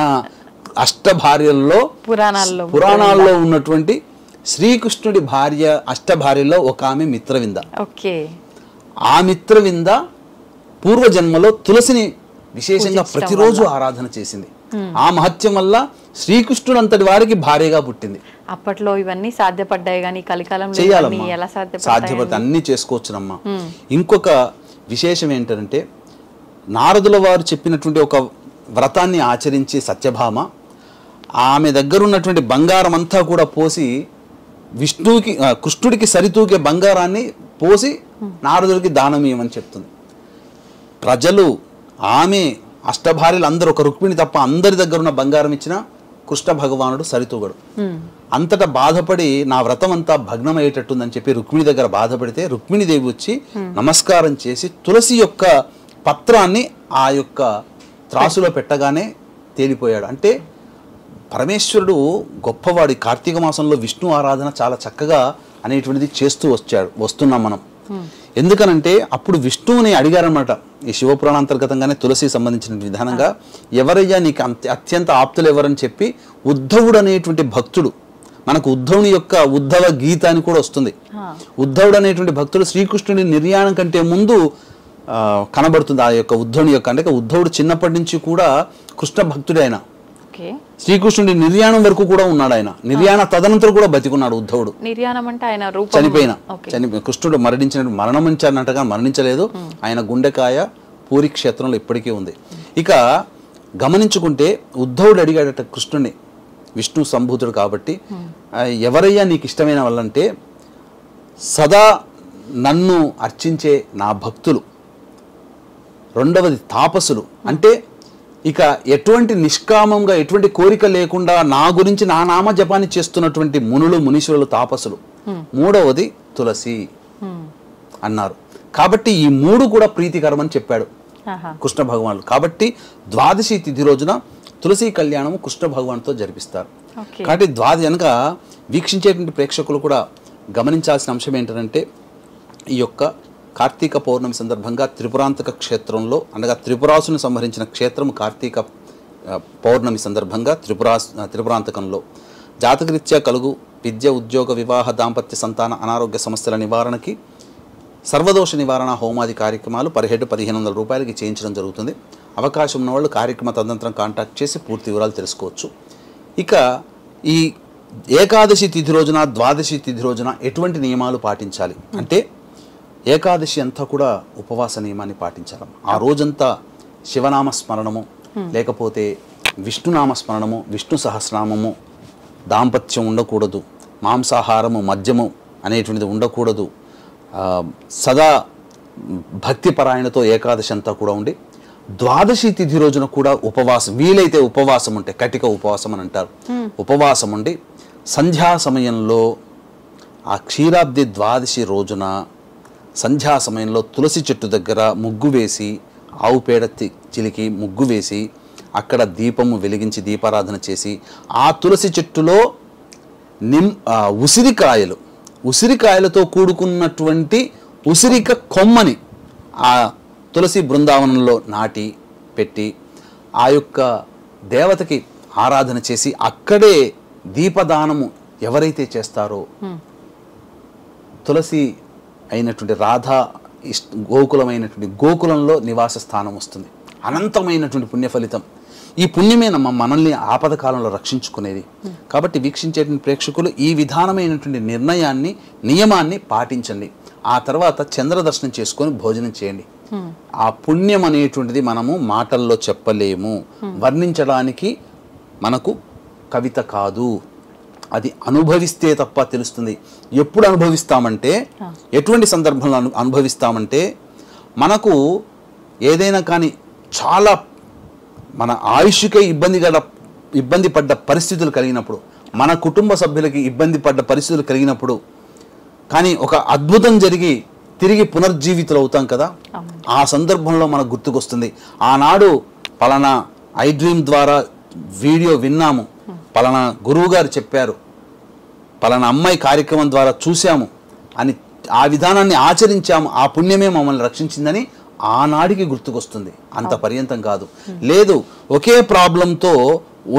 అష్ట భార్యల్లో పురాణాల్లో పురాణాల్లో ఉన్నటువంటి శ్రీకృష్ణుడి భార్య అష్ట భార్యలో ఒక ఆమె మిత్రవింద ఓకే ఆ మిత్రవింద పూర్వజన్మలో తులసిని విశేషంగా ప్రతిరోజు ఆరాధన చేసింది ఆ మహత్యం వల్ల శ్రీకృష్ణుడు అంతటి వారికి భార్యగా పుట్టింది అప్పట్లో ఇవన్నీ సాధ్యపడ్డాయి కానీ కలికాలం చేయాలి సాధ్యపడి అన్ని చేసుకోవచ్చునమ్మా ఇంకొక విశేషం ఏంటంటే నారదుల వారు చెప్పినటువంటి ఒక వ్రతాన్ని ఆచరించి సత్యభామ ఆమె దగ్గర ఉన్నటువంటి బంగారం అంతా కూడా పోసి విష్ణువుకి కృష్ణుడికి సరితూకే బంగారాన్ని పోసి నారదుడికి దానం ఇవ్వమని చెప్తుంది ప్రజలు ఆమె అష్టభార్యలు అందరూ ఒక రుక్మిణి తప్ప అందరి దగ్గర ఉన్న బంగారం ఇచ్చినా కృష్ణ భగవానుడు సరితూగడు అంతటా బాధపడి నా వ్రతం అంతా భగ్నమయ్యేటట్టుందని చెప్పి రుక్మిణి దగ్గర బాధపడితే రుక్మిణిదేవి వచ్చి నమస్కారం చేసి తులసి యొక్క పత్రాన్ని ఆ యొక్క త్రాసులో పెట్టగానే తేలిపోయాడు అంటే పరమేశ్వరుడు గొప్పవాడి కార్తీక మాసంలో విష్ణు ఆరాధన చాలా చక్కగా అనేటువంటిది చేస్తూ వచ్చాడు వస్తున్నాం మనం ఎందుకనంటే అప్పుడు విష్ణువుని అడిగారనమాట ఈ శివపురాణాంతర్గతంగానే తులసి సంబంధించిన విధానంగా ఎవరయ్యా నీకు అత్యంత ఆప్తులు ఎవరని చెప్పి ఉద్ధవుడు అనేటువంటి భక్తుడు మనకు ఉద్ధవుని యొక్క ఉద్ధవ గీత అని కూడా వస్తుంది ఉద్ధవుడు అనేటువంటి భక్తుడు శ్రీకృష్ణుడి నిర్యాణం కంటే ముందు కనబడుతుంది ఆ యొక్క ఉద్ధవుని యొక్క అంటే ఉద్ధవుడు చిన్నప్పటి నుంచి కూడా కృష్ణ భక్తుడైన శ్రీకృష్ణుడి నిర్యాణం వరకు కూడా ఉన్నాడు ఆయన నిర్యాణ తదనంతరం కూడా బతికున్నాడు ఉద్ధవుడు నిర్యాణం అంటే ఆయన చనిపోయిన చనిపోయిన కృష్ణుడు మరణించిన మరణించినట్టుగా మరణించలేదు ఆయన గుండెకాయ పూరి క్షేత్రంలో ఇప్పటికీ ఉంది ఇక గమనించుకుంటే ఉద్ధవుడు అడిగాడట కృష్ణుని విష్ణు సంభూతుడు కాబట్టి ఎవరయ్యా నీకు ఇష్టమైన వాళ్ళంటే సదా నన్ను అర్చించే నా భక్తులు రెండవది తాపసులు అంటే ఇక ఎటువంటి నిష్కామంగా ఎటువంటి కోరిక లేకుండా నా గురించి నా నామ జపాన్ని చేస్తున్నటువంటి మునులు మునీశ్వరులు తాపసులు మూడవది తులసి అన్నారు కాబట్టి ఈ మూడు కూడా ప్రీతికరం అని చెప్పాడు కృష్ణ భగవానుడు కాబట్టి ద్వాదశి తిథి రోజున తులసి కళ్యాణము కృష్ణ భగవాన్తో జరిపిస్తారు కాబట్టి ద్వాది వెనక వీక్షించేటువంటి ప్రేక్షకులు కూడా గమనించాల్సిన అంశం ఏంటంటే ఈ యొక్క కార్తీక పౌర్ణమి సందర్భంగా త్రిపురాంతక క్షేత్రంలో అనగా త్రిపురాసును సంహరించిన క్షేత్రం కార్తీక పౌర్ణమి సందర్భంగా త్రిపురాస్ త్రిపురాంతకంలో జాతకరీత్యా కలుగు విద్య ఉద్యోగ వివాహ దాంపత్య సంతాన అనారోగ్య సమస్యల నివారణకి సర్వదోష నివారణ హోమాది కార్యక్రమాలు పదిహేడు పదిహేను వందల రూపాయలకి చేయించడం జరుగుతుంది అవకాశం ఉన్నవాళ్ళు కార్యక్రమ తదంతరం కాంటాక్ట్ చేసి పూర్తి వివరాలు తెలుసుకోవచ్చు ఇక ఈ ఏకాదశి తిథి రోజున ద్వాదశి తిథి రోజున ఎటువంటి నియమాలు పాటించాలి అంటే ఏకాదశి అంతా కూడా ఉపవాస నియమాన్ని పాటించాలి ఆ రోజంతా శివనామ స్మరణము లేకపోతే విష్ణునామ స్మరణము విష్ణు సహస్రనామము దాంపత్యం ఉండకూడదు మాంసాహారము మద్యము అనేటువంటిది ఉండకూడదు సదా భక్తిపరాయణతో ఏకాదశి అంతా కూడా ఉండి ద్వాదశి తిథి రోజున కూడా ఉపవాసం వీలైతే ఉపవాసం ఉంటే కటిక ఉపవాసం అని అంటారు ఉపవాసం ఉండి సంధ్యా సమయంలో ఆ క్షీరాబ్ది ద్వాదశి రోజున సంధ్యా సమయంలో తులసి చెట్టు దగ్గర ముగ్గు వేసి ఆవు పేడ చిలికి ముగ్గు వేసి అక్కడ దీపము వెలిగించి దీపారాధన చేసి ఆ తులసి చెట్టులో నిమ్ ఉసిరికాయలు ఉసిరికాయలతో కూడుకున్నటువంటి ఉసిరిక కొమ్మని ఆ తులసి బృందావనంలో నాటి పెట్టి ఆ యొక్క దేవతకి ఆరాధన చేసి అక్కడే దీపదానము ఎవరైతే చేస్తారో తులసి అయినటువంటి రాధా గోకులమైనటువంటి గోకులంలో నివాస స్థానం వస్తుంది అనంతమైనటువంటి పుణ్య ఫలితం ఈ పుణ్యమేనమ్మ మనల్ని ఆపద కాలంలో రక్షించుకునేది కాబట్టి వీక్షించేటువంటి ప్రేక్షకులు ఈ విధానమైనటువంటి నిర్ణయాన్ని నియమాన్ని పాటించండి ఆ తర్వాత చంద్రదర్శనం చేసుకొని భోజనం చేయండి ఆ పుణ్యం అనేటువంటిది మనము మాటల్లో చెప్పలేము వర్ణించడానికి మనకు కవిత కాదు అది అనుభవిస్తే తప్ప తెలుస్తుంది ఎప్పుడు అనుభవిస్తామంటే ఎటువంటి సందర్భంలో అను అనుభవిస్తామంటే మనకు ఏదైనా కానీ చాలా మన ఆయుష్కే ఇబ్బంది గల ఇబ్బంది పడ్డ పరిస్థితులు కలిగినప్పుడు మన కుటుంబ సభ్యులకి ఇబ్బంది పడ్డ పరిస్థితులు కలిగినప్పుడు కానీ ఒక అద్భుతం జరిగి తిరిగి పునర్జీవితులు అవుతాం కదా ఆ సందర్భంలో మనకు గుర్తుకొస్తుంది ఆనాడు పలానా ఐ డ్రీమ్ ద్వారా వీడియో విన్నాము పలానా గురువు గారు చెప్పారు పలానా అమ్మాయి కార్యక్రమం ద్వారా చూశాము అని ఆ విధానాన్ని ఆచరించాము ఆ పుణ్యమే మమ్మల్ని రక్షించిందని ఆనాడికి గుర్తుకొస్తుంది అంత పర్యంతం కాదు లేదు ఒకే ప్రాబ్లంతో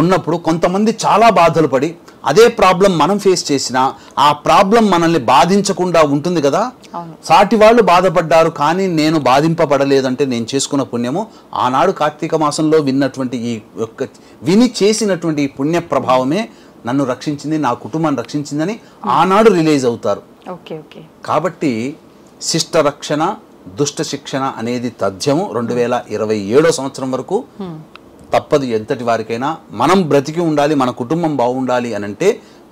ఉన్నప్పుడు కొంతమంది చాలా బాధలు పడి అదే ప్రాబ్లం మనం ఫేస్ చేసినా ఆ ప్రాబ్లం మనల్ని బాధించకుండా ఉంటుంది కదా సాటి వాళ్ళు బాధపడ్డారు కానీ నేను బాధింపబడలేదంటే నేను చేసుకున్న పుణ్యము ఆనాడు కార్తీక మాసంలో విన్నటువంటి ఈ యొక్క విని చేసినటువంటి ఈ పుణ్య ప్రభావమే నన్ను రక్షించింది నా కుటుంబాన్ని రక్షించిందని ఆనాడు రిలీజ్ అవుతారు కాబట్టి శిష్ట రక్షణ దుష్ట శిక్షణ అనేది తథ్యము రెండు వేల ఇరవై ఏడో సంవత్సరం వరకు తప్పదు ఎంతటి వారికైనా మనం బ్రతికి ఉండాలి మన కుటుంబం బాగుండాలి అని అంటే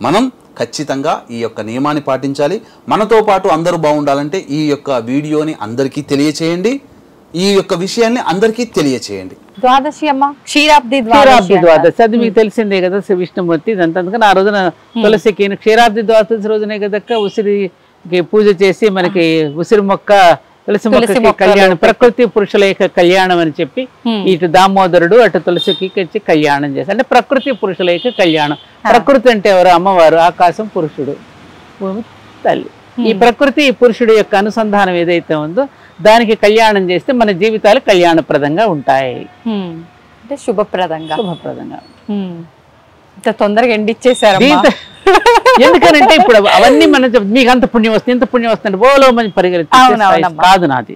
మనం ఖచ్చితంగా ఈ యొక్క నియమాన్ని పాటించాలి మనతో పాటు అందరూ బాగుండాలంటే ఈ యొక్క వీడియోని అందరికీ తెలియచేయండి ఈ యొక్క విషయాన్ని అందరికీ తెలియచేయండి క్షీరాబ్ది ద్వాదశి అది మీకు తెలిసిందే కదా శ్రీ విష్ణుమూర్తి ఇదంతా ఆ రోజున తులసికి క్షీరాబ్ది ద్వాదశి రోజునే కదక్క ఉసిరికి పూజ చేసి మనకి ఉసిరి మొక్క తులసి మొక్క కళ్యాణం ప్రకృతి పురుషుల యొక్క కళ్యాణం అని చెప్పి ఇటు దామోదరుడు అటు తులసికి వచ్చి కళ్యాణం చేసి అంటే ప్రకృతి పురుషుల యొక్క కళ్యాణం ప్రకృతి అంటే ఎవరు అమ్మవారు ఆకాశం పురుషుడు తల్లి ఈ ప్రకృతి పురుషుడు యొక్క అనుసంధానం ఏదైతే ఉందో దానికి కళ్యాణం చేస్తే మన జీవితాలు కళ్యాణప్రదంగా ఉంటాయి అంటే శుభప్రదంగా శుభప్రదంగా తొందరగా ఎండిచ్చేసారు ఎందుకనంటే ఇప్పుడు అవన్నీ మన మీకు అంత పుణ్యం వస్తుంది ఇంత పుణ్యం వస్తుంది బోలో మంచి పరిగెత్తి కాదు నాది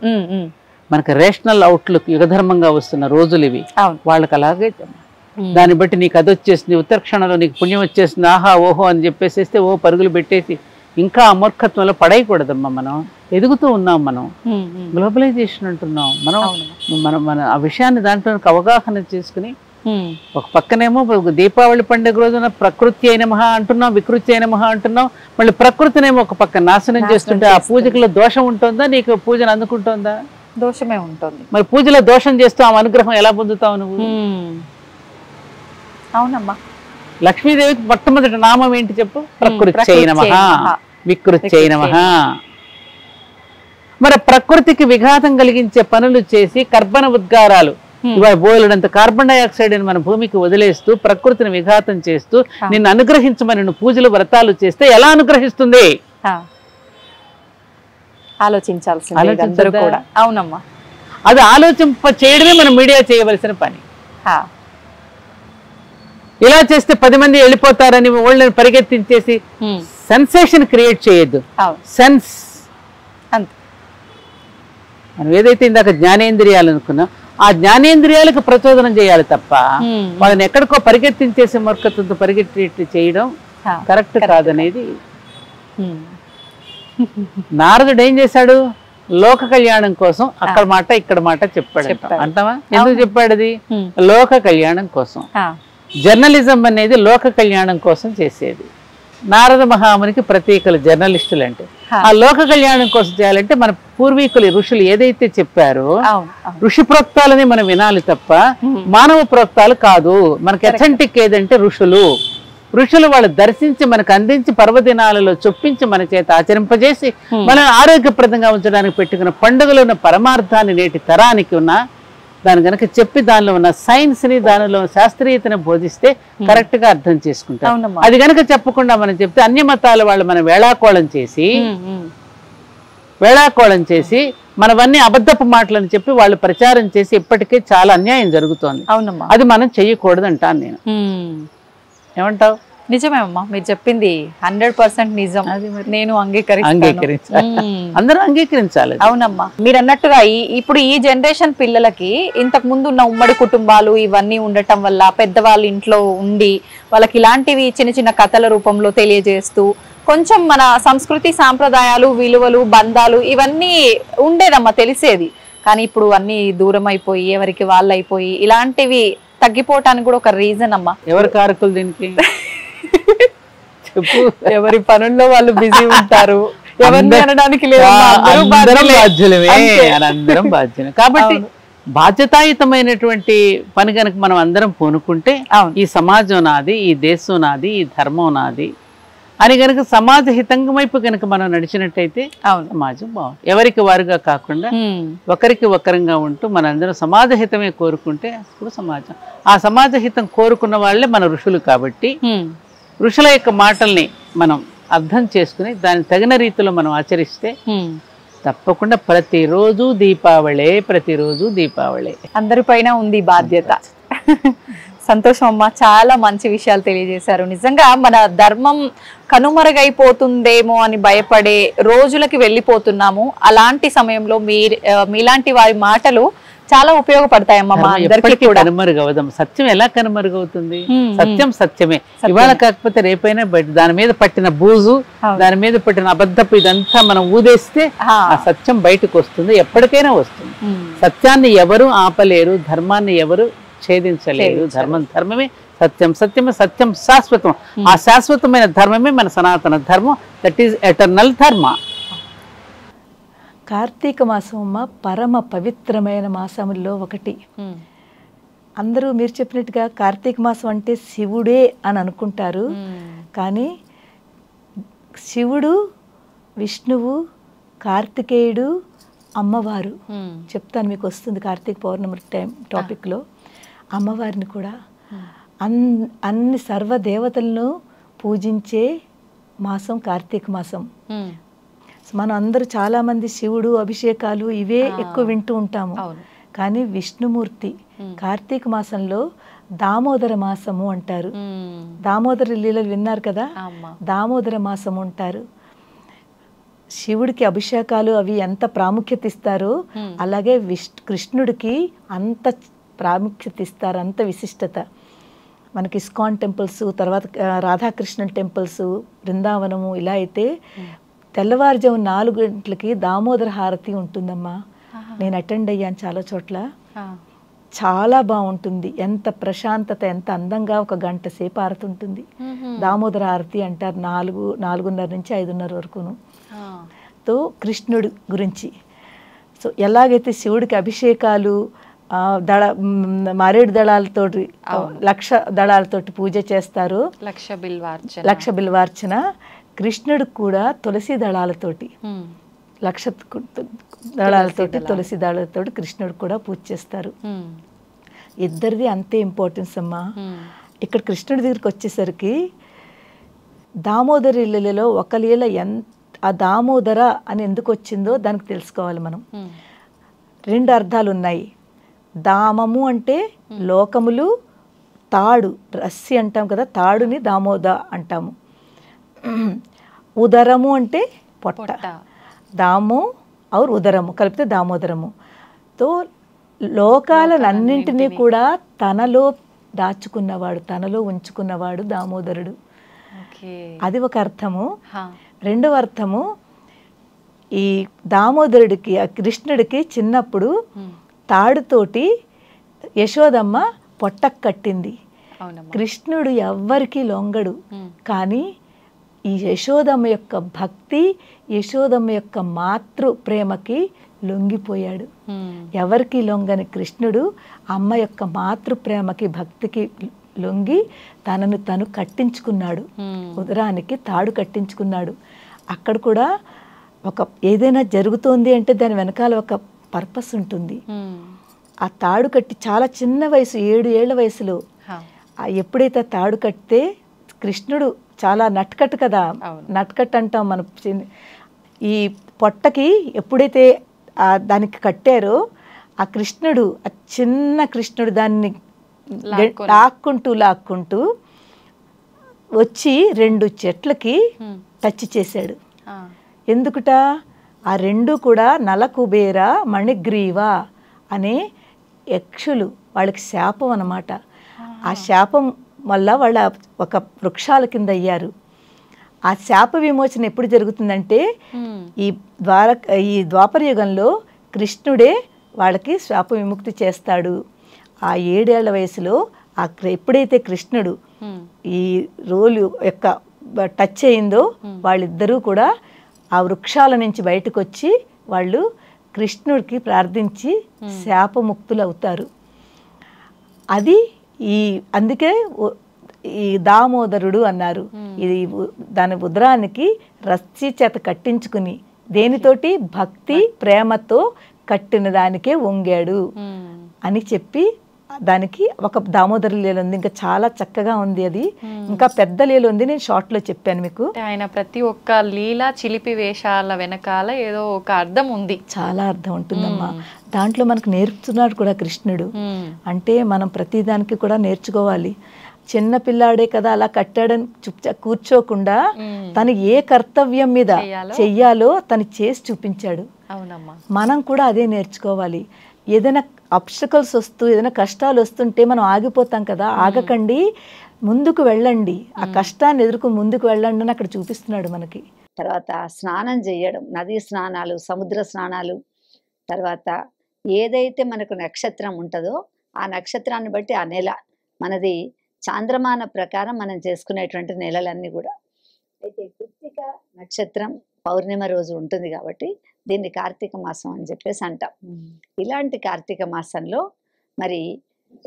మనకు రేషనల్ అవుట్లుక్ యుగధర్మంగా వస్తున్న రోజులు ఇవి వాళ్ళకి అలాగే దాన్ని బట్టి నీకు అది వచ్చేసింది క్షణంలో నీకు పుణ్యం వచ్చేసింది ఆహా ఓహో అని చెప్పేసేస్తే ఓ పరుగులు పెట్టేసి ఇంకా అమూర్ఖత్వంలో పడేయకూడదమ్మా మనం ఎదుగుతూ ఉన్నాం మనం గ్లోబలైజేషన్ అంటున్నాం మనం మనం మన ఆ విషయాన్ని దాంట్లో అవగాహన చేసుకుని ఒక పక్కనేమో దీపావళి పండుగ రోజున ప్రకృతి అయిన మహా అంటున్నాం వికృతి అయిన మహా అంటున్నాం మళ్ళీ ప్రకృతినేమో ఒక పక్క నాశనం చేస్తుంటే ఆ పూజకులో దోషం ఉంటుందా నీకు పూజను అందుకుంటుందా దోషమే ఉంటుంది మరి పూజలో దోషం చేస్తూ ఆమె అనుగ్రహం ఎలా పొందుతావు నువ్వు అవునమ్మా లక్ష్మీదేవికి మొట్టమొదటి నామం ఏంటి చెప్పు ప్రకృతి వికృత్యై నమ మరి ప్రకృతికి విఘాతం కలిగించే పనులు చేసి కర్బన ఉద్గారాలు ఇవాళ బోయలడంత కార్బన్ డైఆక్సైడ్ అని మన భూమికి వదిలేస్తూ ప్రకృతిని విఘాతం చేస్తూ నిన్ను అనుగ్రహించమని పూజలు వ్రతాలు చేస్తే ఎలా అనుగ్రహిస్తుంది అది ఆలోచింప చేయడమే మనం మీడియా చేయవలసిన పని ఇలా చేస్తే పది మంది వెళ్ళిపోతారని వాళ్ళని పరిగెత్తించేసి సెన్సేషన్ క్రియేట్ చేయొద్దు సెన్స్ మనం ఏదైతే ఇందాక జ్ఞానేంద్రియాలు అనుకున్నాం ఆ జ్ఞానేంద్రియాలకు ప్రచోదనం చేయాలి తప్ప వాళ్ళని ఎక్కడికో పరిగెత్తించేసే మూర్ఖత్వంతో పరిగెట్టేట్లు చేయడం కరెక్ట్ కాదనేది నారదుడు ఏం చేశాడు లోక కళ్యాణం కోసం అక్కడ మాట ఇక్కడ మాట చెప్పాడు అంటావా ఎందుకు చెప్పాడు అది లోక కళ్యాణం కోసం జర్నలిజం అనేది లోక కళ్యాణం కోసం చేసేది నారద మహామునికి ప్రత్యేకలు జర్నలిస్టులు అంటే ఆ లోక కళ్యాణం కోసం చేయాలంటే మన పూర్వీకులు ఋషులు ఏదైతే చెప్పారో ఋషి ప్రోక్తాలని మనం వినాలి తప్ప మానవ ప్రోక్తాలు కాదు మనకి అథెంటిక్ ఏదంటే ఋషులు ఋషులు వాళ్ళు దర్శించి మనకు అందించి పర్వదినాలలో చొప్పించి మన చేత ఆచరింపజేసి మనం ఆరోగ్యప్రదంగా ఉంచడానికి పెట్టుకున్న పండుగలు ఉన్న పరమార్థాన్ని నేటి తరానికి ఉన్న దాని కనుక చెప్పి దానిలో ఉన్న సైన్స్ ని దానిలో శాస్త్రీయతను బోధిస్తే కరెక్ట్ గా అర్థం చేసుకుంటాం అది కనుక చెప్పకుండా మనం చెప్తే అన్య మతాల వాళ్ళు మనం వేళాకోళం చేసి వేళాకోళం చేసి మనవన్నీ అబద్ధపు మాటలని చెప్పి వాళ్ళు ప్రచారం చేసి ఇప్పటికే చాలా అన్యాయం జరుగుతోంది అది మనం అంటాను నేను ఏమంటావు నిజమే అమ్మా మీరు చెప్పింది హండ్రెడ్ పర్సెంట్ నిజం నేను అందరూ అంగీకరించాలి అవునమ్మా మీరు అన్నట్టుగా ఇప్పుడు ఈ జనరేషన్ పిల్లలకి ఇంతకు ముందు ఉన్న ఉమ్మడి కుటుంబాలు ఇవన్నీ ఉండటం వల్ల పెద్దవాళ్ళ ఇంట్లో ఉండి వాళ్ళకి ఇలాంటివి చిన్న చిన్న కథల రూపంలో తెలియజేస్తూ కొంచెం మన సంస్కృతి సాంప్రదాయాలు విలువలు బంధాలు ఇవన్నీ ఉండేదమ్మా తెలిసేది కానీ ఇప్పుడు అన్ని దూరం అయిపోయి ఎవరికి వాళ్ళు అయిపోయి ఇలాంటివి తగ్గిపోవటానికి కూడా ఒక రీజన్ అమ్మా ఎవరి కారకులు దీనికి చెప్పు ఎవరి పనుల్లో వాళ్ళు బిజీ ఉంటారు ఎవరిని అనడానికి లేదు అందరం కాబట్టి బాధ్యతాయుతమైనటువంటి పని కనుక మనం అందరం పూనుకుంటే ఈ సమాజం నాది ఈ దేశం నాది ఈ ధర్మం నాది అని కనుక సమాజ హితంగా వైపు కనుక మనం నడిచినట్టయితే సమాజం బాగుంటుంది ఎవరికి వారుగా కాకుండా ఒకరికి ఒకరంగా ఉంటూ మనందరం సమాజ హితమే కోరుకుంటే అప్పుడు సమాజం ఆ సమాజ హితం కోరుకున్న వాళ్ళే మన ఋషులు కాబట్టి ఋషుల యొక్క మాటల్ని మనం అర్థం చేసుకుని దాన్ని తగిన రీతిలో మనం ఆచరిస్తే తప్పకుండా ప్రతిరోజు దీపావళి ప్రతిరోజు అందరి అందరిపైన ఉంది బాధ్యత సంతోషం అమ్మ చాలా మంచి విషయాలు తెలియజేశారు నిజంగా మన ధర్మం కనుమరుగైపోతుందేమో అని భయపడే రోజులకి వెళ్ళిపోతున్నాము అలాంటి సమయంలో మీ మీలాంటి వారి మాటలు చాలా ఉపయోగపడతాయమ్మా సత్యం ఎలా కనుమరుగవుతుంది సత్యం సత్యమే ఇవాళ కాకపోతే రేపైనా బయట దాని మీద పట్టిన బూజు దాని మీద పట్టిన అబద్ధపు ఇదంతా మనం ఊదేస్తే ఆ సత్యం బయటకు వస్తుంది ఎప్పటికైనా వస్తుంది సత్యాన్ని ఎవరు ఆపలేరు ధర్మాన్ని ఎవరు ఛేదించలేరు ధర్మం ధర్మమే సత్యం సత్యమే సత్యం శాశ్వతం ఆ శాశ్వతమైన ధర్మమే మన సనాతన ధర్మం దట్ ఈస్ ఎటర్నల్ ధర్మ కార్తీక మాసం అమ్మ పరమ పవిత్రమైన మాసముల్లో ఒకటి అందరూ మీరు చెప్పినట్టుగా కార్తీక మాసం అంటే శివుడే అని అనుకుంటారు కానీ శివుడు విష్ణువు కార్తికేయుడు అమ్మవారు చెప్తాను మీకు వస్తుంది కార్తీక పౌర్ణమి టైం టాపిక్లో అమ్మవారిని కూడా అన్ అన్ని దేవతలను పూజించే మాసం కార్తీక మాసం మనం అందరూ చాలామంది శివుడు అభిషేకాలు ఇవే ఎక్కువ వింటూ ఉంటాము కానీ విష్ణుమూర్తి కార్తీక మాసంలో దామోదర మాసము అంటారు దామోదర లీలలు విన్నారు కదా దామోదర మాసము అంటారు శివుడికి అభిషేకాలు అవి ఎంత ప్రాముఖ్యత ఇస్తారో అలాగే విష్ కృష్ణుడికి అంత ప్రాముఖ్యత ఇస్తారు అంత విశిష్టత మనకి ఇస్కాన్ టెంపుల్స్ తర్వాత రాధాకృష్ణ టెంపుల్స్ బృందావనము ఇలా అయితే తెల్లవారుజాము నాలుగు గంటలకి దామోదర హారతి ఉంటుందమ్మా నేను అటెండ్ అయ్యాను చాలా చోట్ల చాలా బాగుంటుంది ఎంత ప్రశాంతత ఎంత అందంగా ఒక గంట సేపు ఆరుతుంటుంది దామోదర హారతి అంటారు నాలుగు నాలుగున్నర నుంచి ఐదున్నర వరకును తో కృష్ణుడు గురించి సో ఎలాగైతే శివుడికి అభిషేకాలు దళ మారేడు దళాలతో లక్ష దళాలతోటి పూజ చేస్తారు లక్ష బిల్వార్చన లక్ష బిల్వార్చన కృష్ణుడు కూడా తులసి దళాలతోటి లక్ష దళాలతోటి తులసి దళాలతోటి కృష్ణుడు కూడా పూజ చేస్తారు ఇద్దరిది అంతే ఇంపార్టెన్స్ అమ్మా ఇక్కడ కృష్ణుడి దగ్గరికి వచ్చేసరికి దామోదర ఇళ్ళలో ఒక లీల ఎంత ఆ దామోదర అని ఎందుకు వచ్చిందో దానికి తెలుసుకోవాలి మనం రెండు అర్థాలు ఉన్నాయి దామము అంటే లోకములు తాడు రస్సి అంటాం కదా తాడుని దామోద అంటాము ఉదరము అంటే పొట్ట దాము ఔర్ ఉదరము కలిపితే దామోదరము తో లోకాలన్నింటినీ కూడా తనలో దాచుకున్నవాడు తనలో ఉంచుకున్నవాడు దామోదరుడు అది ఒక అర్థము రెండవ అర్థము ఈ దామోదరుడికి కృష్ణుడికి చిన్నప్పుడు తాడుతోటి యశోదమ్మ పొట్టకు కట్టింది కృష్ణుడు ఎవ్వరికీ లొంగడు కానీ ఈ యశోదమ్మ యొక్క భక్తి యశోదమ్మ యొక్క మాతృ ప్రేమకి లొంగిపోయాడు hmm. ఎవరికి లొంగని కృష్ణుడు అమ్మ యొక్క మాతృ ప్రేమకి భక్తికి లొంగి తనను తను కట్టించుకున్నాడు hmm. ఉదరానికి తాడు కట్టించుకున్నాడు అక్కడ కూడా ఒక ఏదైనా జరుగుతోంది అంటే దాని వెనకాల ఒక పర్పస్ ఉంటుంది hmm. ఆ తాడు కట్టి చాలా చిన్న వయసు ఏడు ఏళ్ల వయసులో ఎప్పుడైతే తాడు కట్టితే కృష్ణుడు చాలా నట్కట్ కదా నట్కట్ అంటాం మన ఈ పొట్టకి ఎప్పుడైతే దానికి కట్టారో ఆ కృష్ణుడు ఆ చిన్న కృష్ణుడు దాన్ని లాక్కుంటూ లాక్కుంటూ వచ్చి రెండు చెట్లకి టచ్ చేశాడు ఎందుకుట ఆ రెండు కూడా నలకుబేర మణిగ్రీవ అనే యక్షులు వాళ్ళకి శాపం అనమాట ఆ శాపం మళ్ళీ వాళ్ళ ఒక వృక్షాల కింద అయ్యారు ఆ శాప విమోచన ఎప్పుడు జరుగుతుందంటే ఈ ద్వార ఈ ద్వాపర యుగంలో కృష్ణుడే వాళ్ళకి శాప విముక్తి చేస్తాడు ఆ ఏడేళ్ల వయసులో ఆ ఎప్పుడైతే కృష్ణుడు ఈ రోలు యొక్క టచ్ అయిందో వాళ్ళిద్దరూ కూడా ఆ వృక్షాల నుంచి బయటకు వచ్చి వాళ్ళు కృష్ణుడికి ప్రార్థించి శాపముక్తులు అవుతారు అది ఈ అందుకే ఈ దామోదరుడు అన్నారు ఇది దాని ఉద్రానికి రచ్చి చేత కట్టించుకుని దేనితోటి భక్తి ప్రేమతో కట్టిన దానికే వంగాడు అని చెప్పి దానికి ఒక దామోదర లీల ఉంది ఇంకా చాలా చక్కగా ఉంది అది ఇంకా పెద్ద లీల ఉంది నేను షార్ట్ లో చెప్పాను మీకు ఆయన ప్రతి ఒక్క లీల చిలిపి వేషాల వెనకాల ఏదో ఒక అర్థం ఉంది చాలా అర్థం ఉంటుందమ్మా దాంట్లో మనకు నేర్పుతున్నాడు కూడా కృష్ణుడు hmm. అంటే మనం ప్రతిదానికి కూడా నేర్చుకోవాలి చిన్న పిల్లాడే కదా అలా కట్టాడని చుప్చా కూర్చోకుండా hmm. తను ఏ కర్తవ్యం మీద చెయ్యాలో తను చేసి చూపించాడు మనం కూడా అదే నేర్చుకోవాలి ఏదైనా అబ్స్టకల్స్ వస్తూ ఏదైనా కష్టాలు వస్తుంటే మనం ఆగిపోతాం కదా hmm. ఆగకండి ముందుకు వెళ్ళండి ఆ కష్టాన్ని ఎదుర్కొని ముందుకు వెళ్ళండి అని అక్కడ చూపిస్తున్నాడు మనకి తర్వాత స్నానం చేయడం నదీ స్నానాలు సముద్ర స్నానాలు తర్వాత ఏదైతే మనకు నక్షత్రం ఉంటుందో ఆ నక్షత్రాన్ని బట్టి ఆ నెల మనది చాంద్రమాన ప్రకారం మనం చేసుకునేటువంటి నెలలన్నీ కూడా అయితే కృత్తిక నక్షత్రం పౌర్ణిమ రోజు ఉంటుంది కాబట్టి దీన్ని కార్తీక మాసం అని చెప్పేసి అంటాం ఇలాంటి కార్తీక మాసంలో మరి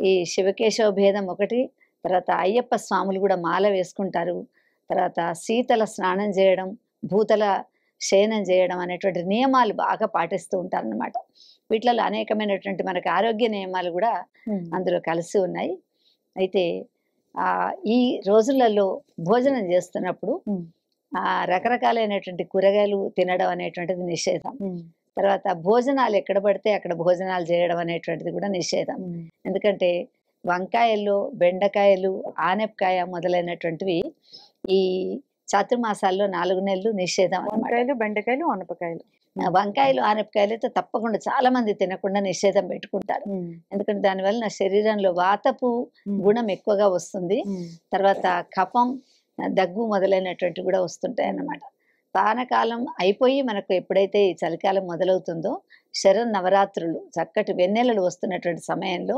ఈ శివకేశవ భేదం ఒకటి తర్వాత అయ్యప్ప స్వాములు కూడా మాల వేసుకుంటారు తర్వాత శీతల స్నానం చేయడం భూతల శయనం చేయడం అనేటువంటి నియమాలు బాగా పాటిస్తూ అన్నమాట వీటిలో అనేకమైనటువంటి మనకు ఆరోగ్య నియమాలు కూడా అందులో కలిసి ఉన్నాయి అయితే ఆ ఈ రోజులలో భోజనం చేస్తున్నప్పుడు ఆ రకరకాలైనటువంటి కూరగాయలు తినడం అనేటువంటిది నిషేధం తర్వాత భోజనాలు ఎక్కడ పడితే అక్కడ భోజనాలు చేయడం అనేటువంటిది కూడా నిషేధం ఎందుకంటే వంకాయలు బెండకాయలు ఆనపకాయ మొదలైనటువంటివి ఈ చాతుర్మాసాల్లో నాలుగు నెలలు నిషేధం వంకాయలు బెండకాయలు ఆనపకాయలు వంకాయలు ఆనపకాయలు అయితే తప్పకుండా చాలా మంది తినకుండా నిషేధం పెట్టుకుంటారు ఎందుకంటే దానివల్ల నా శరీరంలో వాతపు గుణం ఎక్కువగా వస్తుంది తర్వాత కఫం దగ్గు మొదలైనటువంటి కూడా వస్తుంటాయి అన్నమాట పానకాలం అయిపోయి మనకు ఎప్పుడైతే ఈ చలికాలం మొదలవుతుందో శర నవరాత్రులు చక్కటి వెన్నెలలు వస్తున్నటువంటి సమయంలో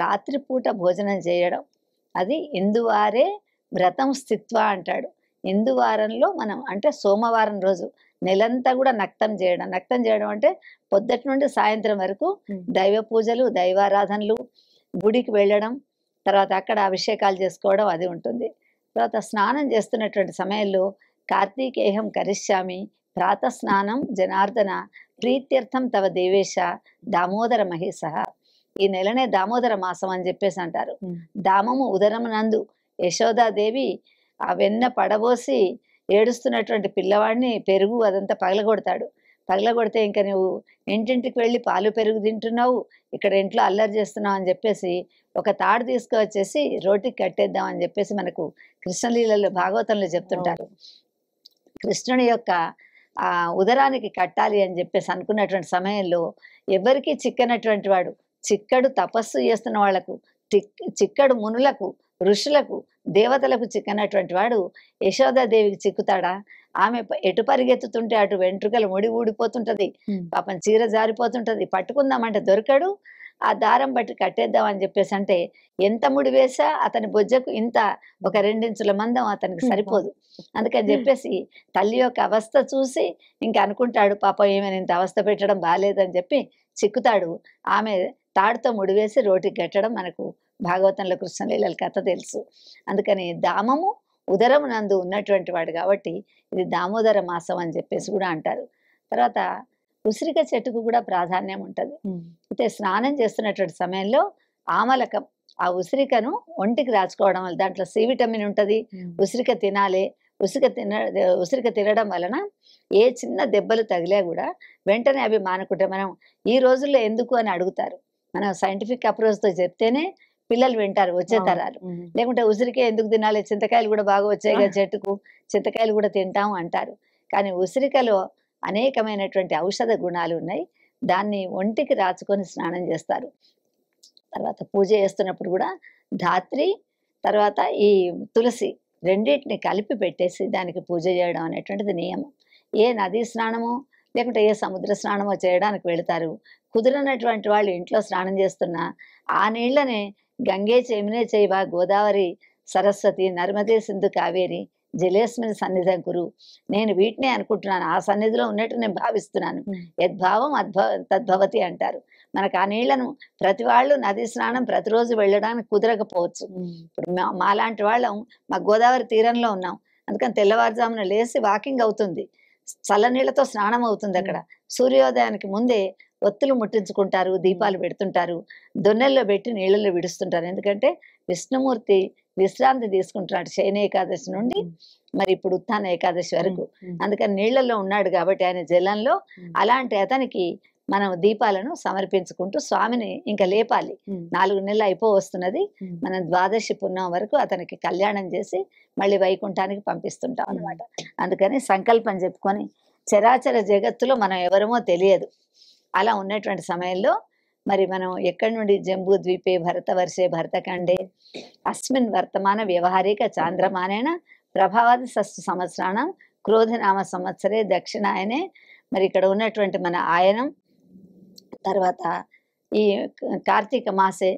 రాత్రిపూట భోజనం చేయడం అది ఇందువారే వ్రతం స్థిత్వ అంటాడు ఇందువారంలో మనం అంటే సోమవారం రోజు నెలంతా కూడా నక్తం చేయడం నక్తం చేయడం అంటే పొద్దుటి నుండి సాయంత్రం వరకు దైవ పూజలు దైవారాధనలు గుడికి వెళ్ళడం తర్వాత అక్కడ అభిషేకాలు చేసుకోవడం అది ఉంటుంది తర్వాత స్నానం చేస్తున్నటువంటి సమయంలో కార్తీకేహం కరిష్యామి ప్రాత స్నానం జనార్దన ప్రీత్యర్థం తవ దేవేశ దామోదర మహేశ ఈ నెలనే దామోదర మాసం అని చెప్పేసి అంటారు దామము ఉదరమునందు యశోదాదేవి ఆ వెన్న పడబోసి ఏడుస్తున్నటువంటి పిల్లవాడిని పెరుగు అదంతా పగలగొడతాడు పగలగొడితే ఇంకా నువ్వు ఇంటింటికి వెళ్ళి పాలు పెరుగు తింటున్నావు ఇక్కడ ఇంట్లో అల్లరి చేస్తున్నావు అని చెప్పేసి ఒక తాడు తీసుకువచ్చేసి రోటికి కట్టేద్దాం అని చెప్పేసి మనకు కృష్ణలీలలో భాగవతంలో చెప్తుంటారు కృష్ణుని యొక్క ఆ ఉదరానికి కట్టాలి అని చెప్పేసి అనుకున్నటువంటి సమయంలో ఎవరికి చిక్కనటువంటి వాడు చిక్కడు తపస్సు చేస్తున్న వాళ్లకు చిక్కడు మునులకు ఋషులకు దేవతలకు చిక్కనటువంటి వాడు యశోదాదేవికి చిక్కుతాడా ఆమె ఎటు పరిగెత్తుతుంటే అటు వెంట్రుకలు ముడి ఊడిపోతుంటది పాపం చీర జారిపోతుంటది పట్టుకుందామంటే దొరకడు ఆ దారం బట్టి కట్టేద్దాం అని చెప్పేసి అంటే ఎంత ముడి వేసా అతని బొజ్జకు ఇంత ఒక రెండించుల మందం అతనికి సరిపోదు అందుకని చెప్పేసి తల్లి యొక్క అవస్థ చూసి ఇంక అనుకుంటాడు పాపం ఏమైనా ఇంత అవస్థ పెట్టడం బాగాలేదని చెప్పి చిక్కుతాడు ఆమె తాడుతో ముడివేసి రోటికి కట్టడం మనకు భాగవతంలో కృష్ణలీలల కథ తెలుసు అందుకని దామము ఉదరము నందు ఉన్నటువంటి వాడు కాబట్టి ఇది దామోదర మాసం అని చెప్పేసి కూడా అంటారు తర్వాత ఉసిరిక చెట్టుకు కూడా ప్రాధాన్యం ఉంటుంది అయితే స్నానం చేస్తున్నటువంటి సమయంలో ఆమలకం ఆ ఉసిరికను ఒంటికి రాసుకోవడం వల్ల దాంట్లో సి విటమిన్ ఉంటుంది ఉసిరిక తినాలి ఉసిరిక తిన ఉసిరిక తినడం వలన ఏ చిన్న దెబ్బలు తగిలా కూడా వెంటనే అవి మానకుంటే మనం ఈ రోజుల్లో ఎందుకు అని అడుగుతారు మనం సైంటిఫిక్ అప్రోచ్తో చెప్తేనే పిల్లలు వింటారు వచ్చే తరాలు లేకుంటే ఉసిరికే ఎందుకు తినాలి చింతకాయలు కూడా బాగా వచ్చాయిగా చెట్టుకు చింతకాయలు కూడా తింటాం అంటారు కానీ ఉసిరికలో అనేకమైనటువంటి ఔషధ గుణాలు ఉన్నాయి దాన్ని ఒంటికి రాచుకొని స్నానం చేస్తారు తర్వాత పూజ చేస్తున్నప్పుడు కూడా ధాత్రి తర్వాత ఈ తులసి రెండింటిని కలిపి పెట్టేసి దానికి పూజ చేయడం అనేటువంటిది నియమం ఏ నదీ స్నానము లేకుంటే ఏ సముద్ర స్నానమో చేయడానికి వెళతారు కుదిరినటువంటి వాళ్ళు ఇంట్లో స్నానం చేస్తున్నా ఆ నీళ్ళని గంగే చేమినే చేయవ గోదావరి సరస్వతి నర్మదే సింధు కావేరి జలేస్మిన్ సన్నిధం గురు నేను వీటినే అనుకుంటున్నాను ఆ సన్నిధిలో ఉన్నట్టు నేను భావిస్తున్నాను యద్భావం అద్భవ తద్భవతి అంటారు మనకు ఆ నీళ్లను ప్రతి వాళ్ళు నది స్నానం ప్రతిరోజు వెళ్ళడానికి కుదరకపోవచ్చు ఇప్పుడు మాలాంటి వాళ్ళం మా గోదావరి తీరంలో ఉన్నాం అందుకని తెల్లవారుజామున లేచి వాకింగ్ అవుతుంది చల్ల నీళ్ళతో స్నానం అవుతుంది అక్కడ సూర్యోదయానికి ముందే ఒత్తులు ముట్టించుకుంటారు దీపాలు పెడుతుంటారు దొన్నెల్లో పెట్టి నీళ్ళల్లో విడుస్తుంటారు ఎందుకంటే విష్ణుమూర్తి విశ్రాంతి తీసుకుంటున్నాడు శయన ఏకాదశి నుండి మరి ఇప్పుడు ఉత్థాన ఏకాదశి వరకు అందుకని నీళ్లలో ఉన్నాడు కాబట్టి ఆయన జలంలో అలాంటి అతనికి మనం దీపాలను సమర్పించుకుంటూ స్వామిని ఇంకా లేపాలి నాలుగు నెలలు అయిపో వస్తున్నది మనం ద్వాదశి పున్నం వరకు అతనికి కళ్యాణం చేసి మళ్ళీ వైకుంఠానికి పంపిస్తుంటాం అనమాట అందుకని సంకల్పం చెప్పుకొని చరాచర జగత్తులో మనం ఎవరమో తెలియదు అలా ఉన్నటువంటి సమయంలో మరి మనం ఎక్కడి నుండి జంబూ ద్వీపే భరత వర్షే భరతఖండే అస్మిన్ వర్తమాన వ్యవహారిక చాంద్రమానేన ప్రభావతి షష్ఠ సంవత్సరాణం క్రోధనామ సంవత్సరే దక్షిణాయనే మరి ఇక్కడ ఉన్నటువంటి మన ఆయనం తర్వాత ఈ కార్తీక మాసే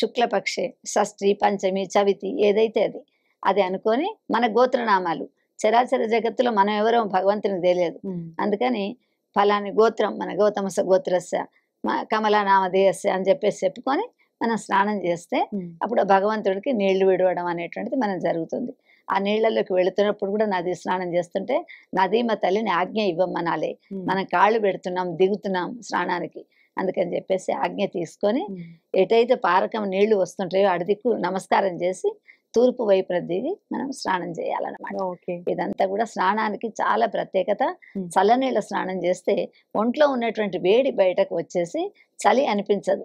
శుక్లపక్షే షష్ఠి పంచమి చవితి ఏదైతే అది అది అనుకొని మన గోత్రనామాలు చరాచర జగత్తులో మనం ఎవరో భగవంతునికి తెలియదు అందుకని ఫలాని గోత్రం మన గౌతమస గోత్రస్య కమలా నామధేయస్య అని చెప్పేసి చెప్పుకొని మనం స్నానం చేస్తే అప్పుడు భగవంతుడికి నీళ్లు విడవడం అనేటువంటిది మనం జరుగుతుంది ఆ నీళ్లలోకి వెళుతున్నప్పుడు కూడా నది స్నానం చేస్తుంటే నదీమ తల్లిని ఆజ్ఞ ఇవ్వమనాలి మనం కాళ్ళు పెడుతున్నాం దిగుతున్నాం స్నానానికి అందుకని చెప్పేసి ఆజ్ఞ తీసుకొని ఎటైతే పారకం నీళ్లు వస్తుంటాయో అడిదిక్కు నమస్కారం చేసి తూర్పు వైపు దిగి మనం స్నానం చేయాలన్నమాట ఇదంతా కూడా స్నానానికి చాలా ప్రత్యేకత చల్లనీళ్ళ స్నానం చేస్తే ఒంట్లో ఉన్నటువంటి వేడి బయటకు వచ్చేసి చలి అనిపించదు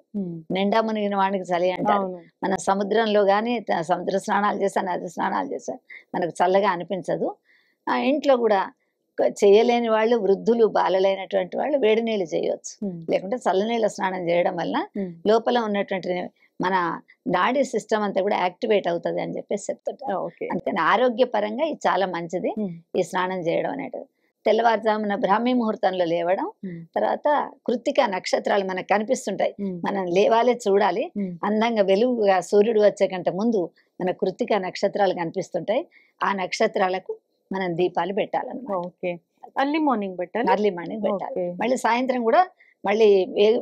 నిండా మునిగిన వాడికి చలి అంటారు మన సముద్రంలో కానీ సముద్ర స్నానాలు చేసా నది స్నానాలు చేసా మనకు చల్లగా అనిపించదు ఇంట్లో కూడా చేయలేని వాళ్ళు వృద్ధులు బాలలైనటువంటి వాళ్ళు వేడి నీళ్ళు చేయవచ్చు లేకుంటే చల్లనీళ్ళ స్నానం చేయడం వల్ల లోపల ఉన్నటువంటి మన నాడీ సిస్టమ్ అంతా కూడా యాక్టివేట్ అవుతుంది అని చెప్పేసి చెప్తుంటారు అందుకని ఆరోగ్యపరంగా ఇది చాలా మంచిది ఈ స్నానం చేయడం అనేది తెల్లవారుజామున బ్రాహ్మీ ముహూర్తంలో లేవడం తర్వాత కృత్తిక నక్షత్రాలు మనకు కనిపిస్తుంటాయి మనం లేవాలే చూడాలి అందంగా వెలుగుగా సూర్యుడు వచ్చే కంటే ముందు మన కృత్తిక నక్షత్రాలు కనిపిస్తుంటాయి ఆ నక్షత్రాలకు మనం దీపాలు పెట్టాలన్నమాట ఓకే అర్లీ మార్నింగ్ పెట్టాలి అర్లీ మార్నింగ్ పెట్టాలి మళ్ళీ సాయంత్రం కూడా మళ్ళీ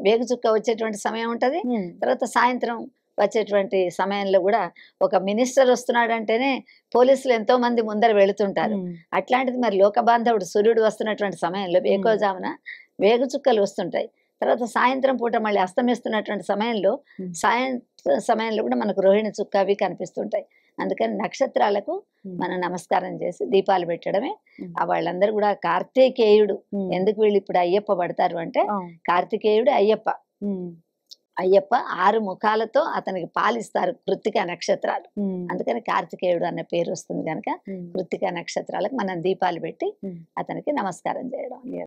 వేగు చుక్క వచ్చేటువంటి సమయం ఉంటుంది తర్వాత సాయంత్రం వచ్చేటువంటి సమయంలో కూడా ఒక మినిస్టర్ వస్తున్నాడంటేనే పోలీసులు ఎంతో మంది ముందర వెళుతుంటారు అట్లాంటిది మరి లోక బాంధవుడు సూర్యుడు వస్తున్నటువంటి సమయంలో వేకోజామున చుక్కలు వస్తుంటాయి తర్వాత సాయంత్రం పూట మళ్ళీ అస్తమిస్తున్నటువంటి సమయంలో సాయంత్రం సమయంలో కూడా మనకు రోహిణి చుక్క అవి కనిపిస్తుంటాయి అందుకని నక్షత్రాలకు మనం నమస్కారం చేసి దీపాలు పెట్టడమే ఆ వాళ్ళందరూ కూడా కార్తీకేయుడు ఎందుకు వీళ్ళు ఇప్పుడు అయ్యప్ప పడతారు అంటే కార్తికేయుడు అయ్యప్ప అయ్యప్ప ఆరు ముఖాలతో అతనికి పాలిస్తారు కృత్తిక నక్షత్రాలు అందుకని కార్తికేయుడు అన్న పేరు వస్తుంది కనుక కృత్తిక నక్షత్రాలకు మనం దీపాలు పెట్టి అతనికి నమస్కారం చేయడం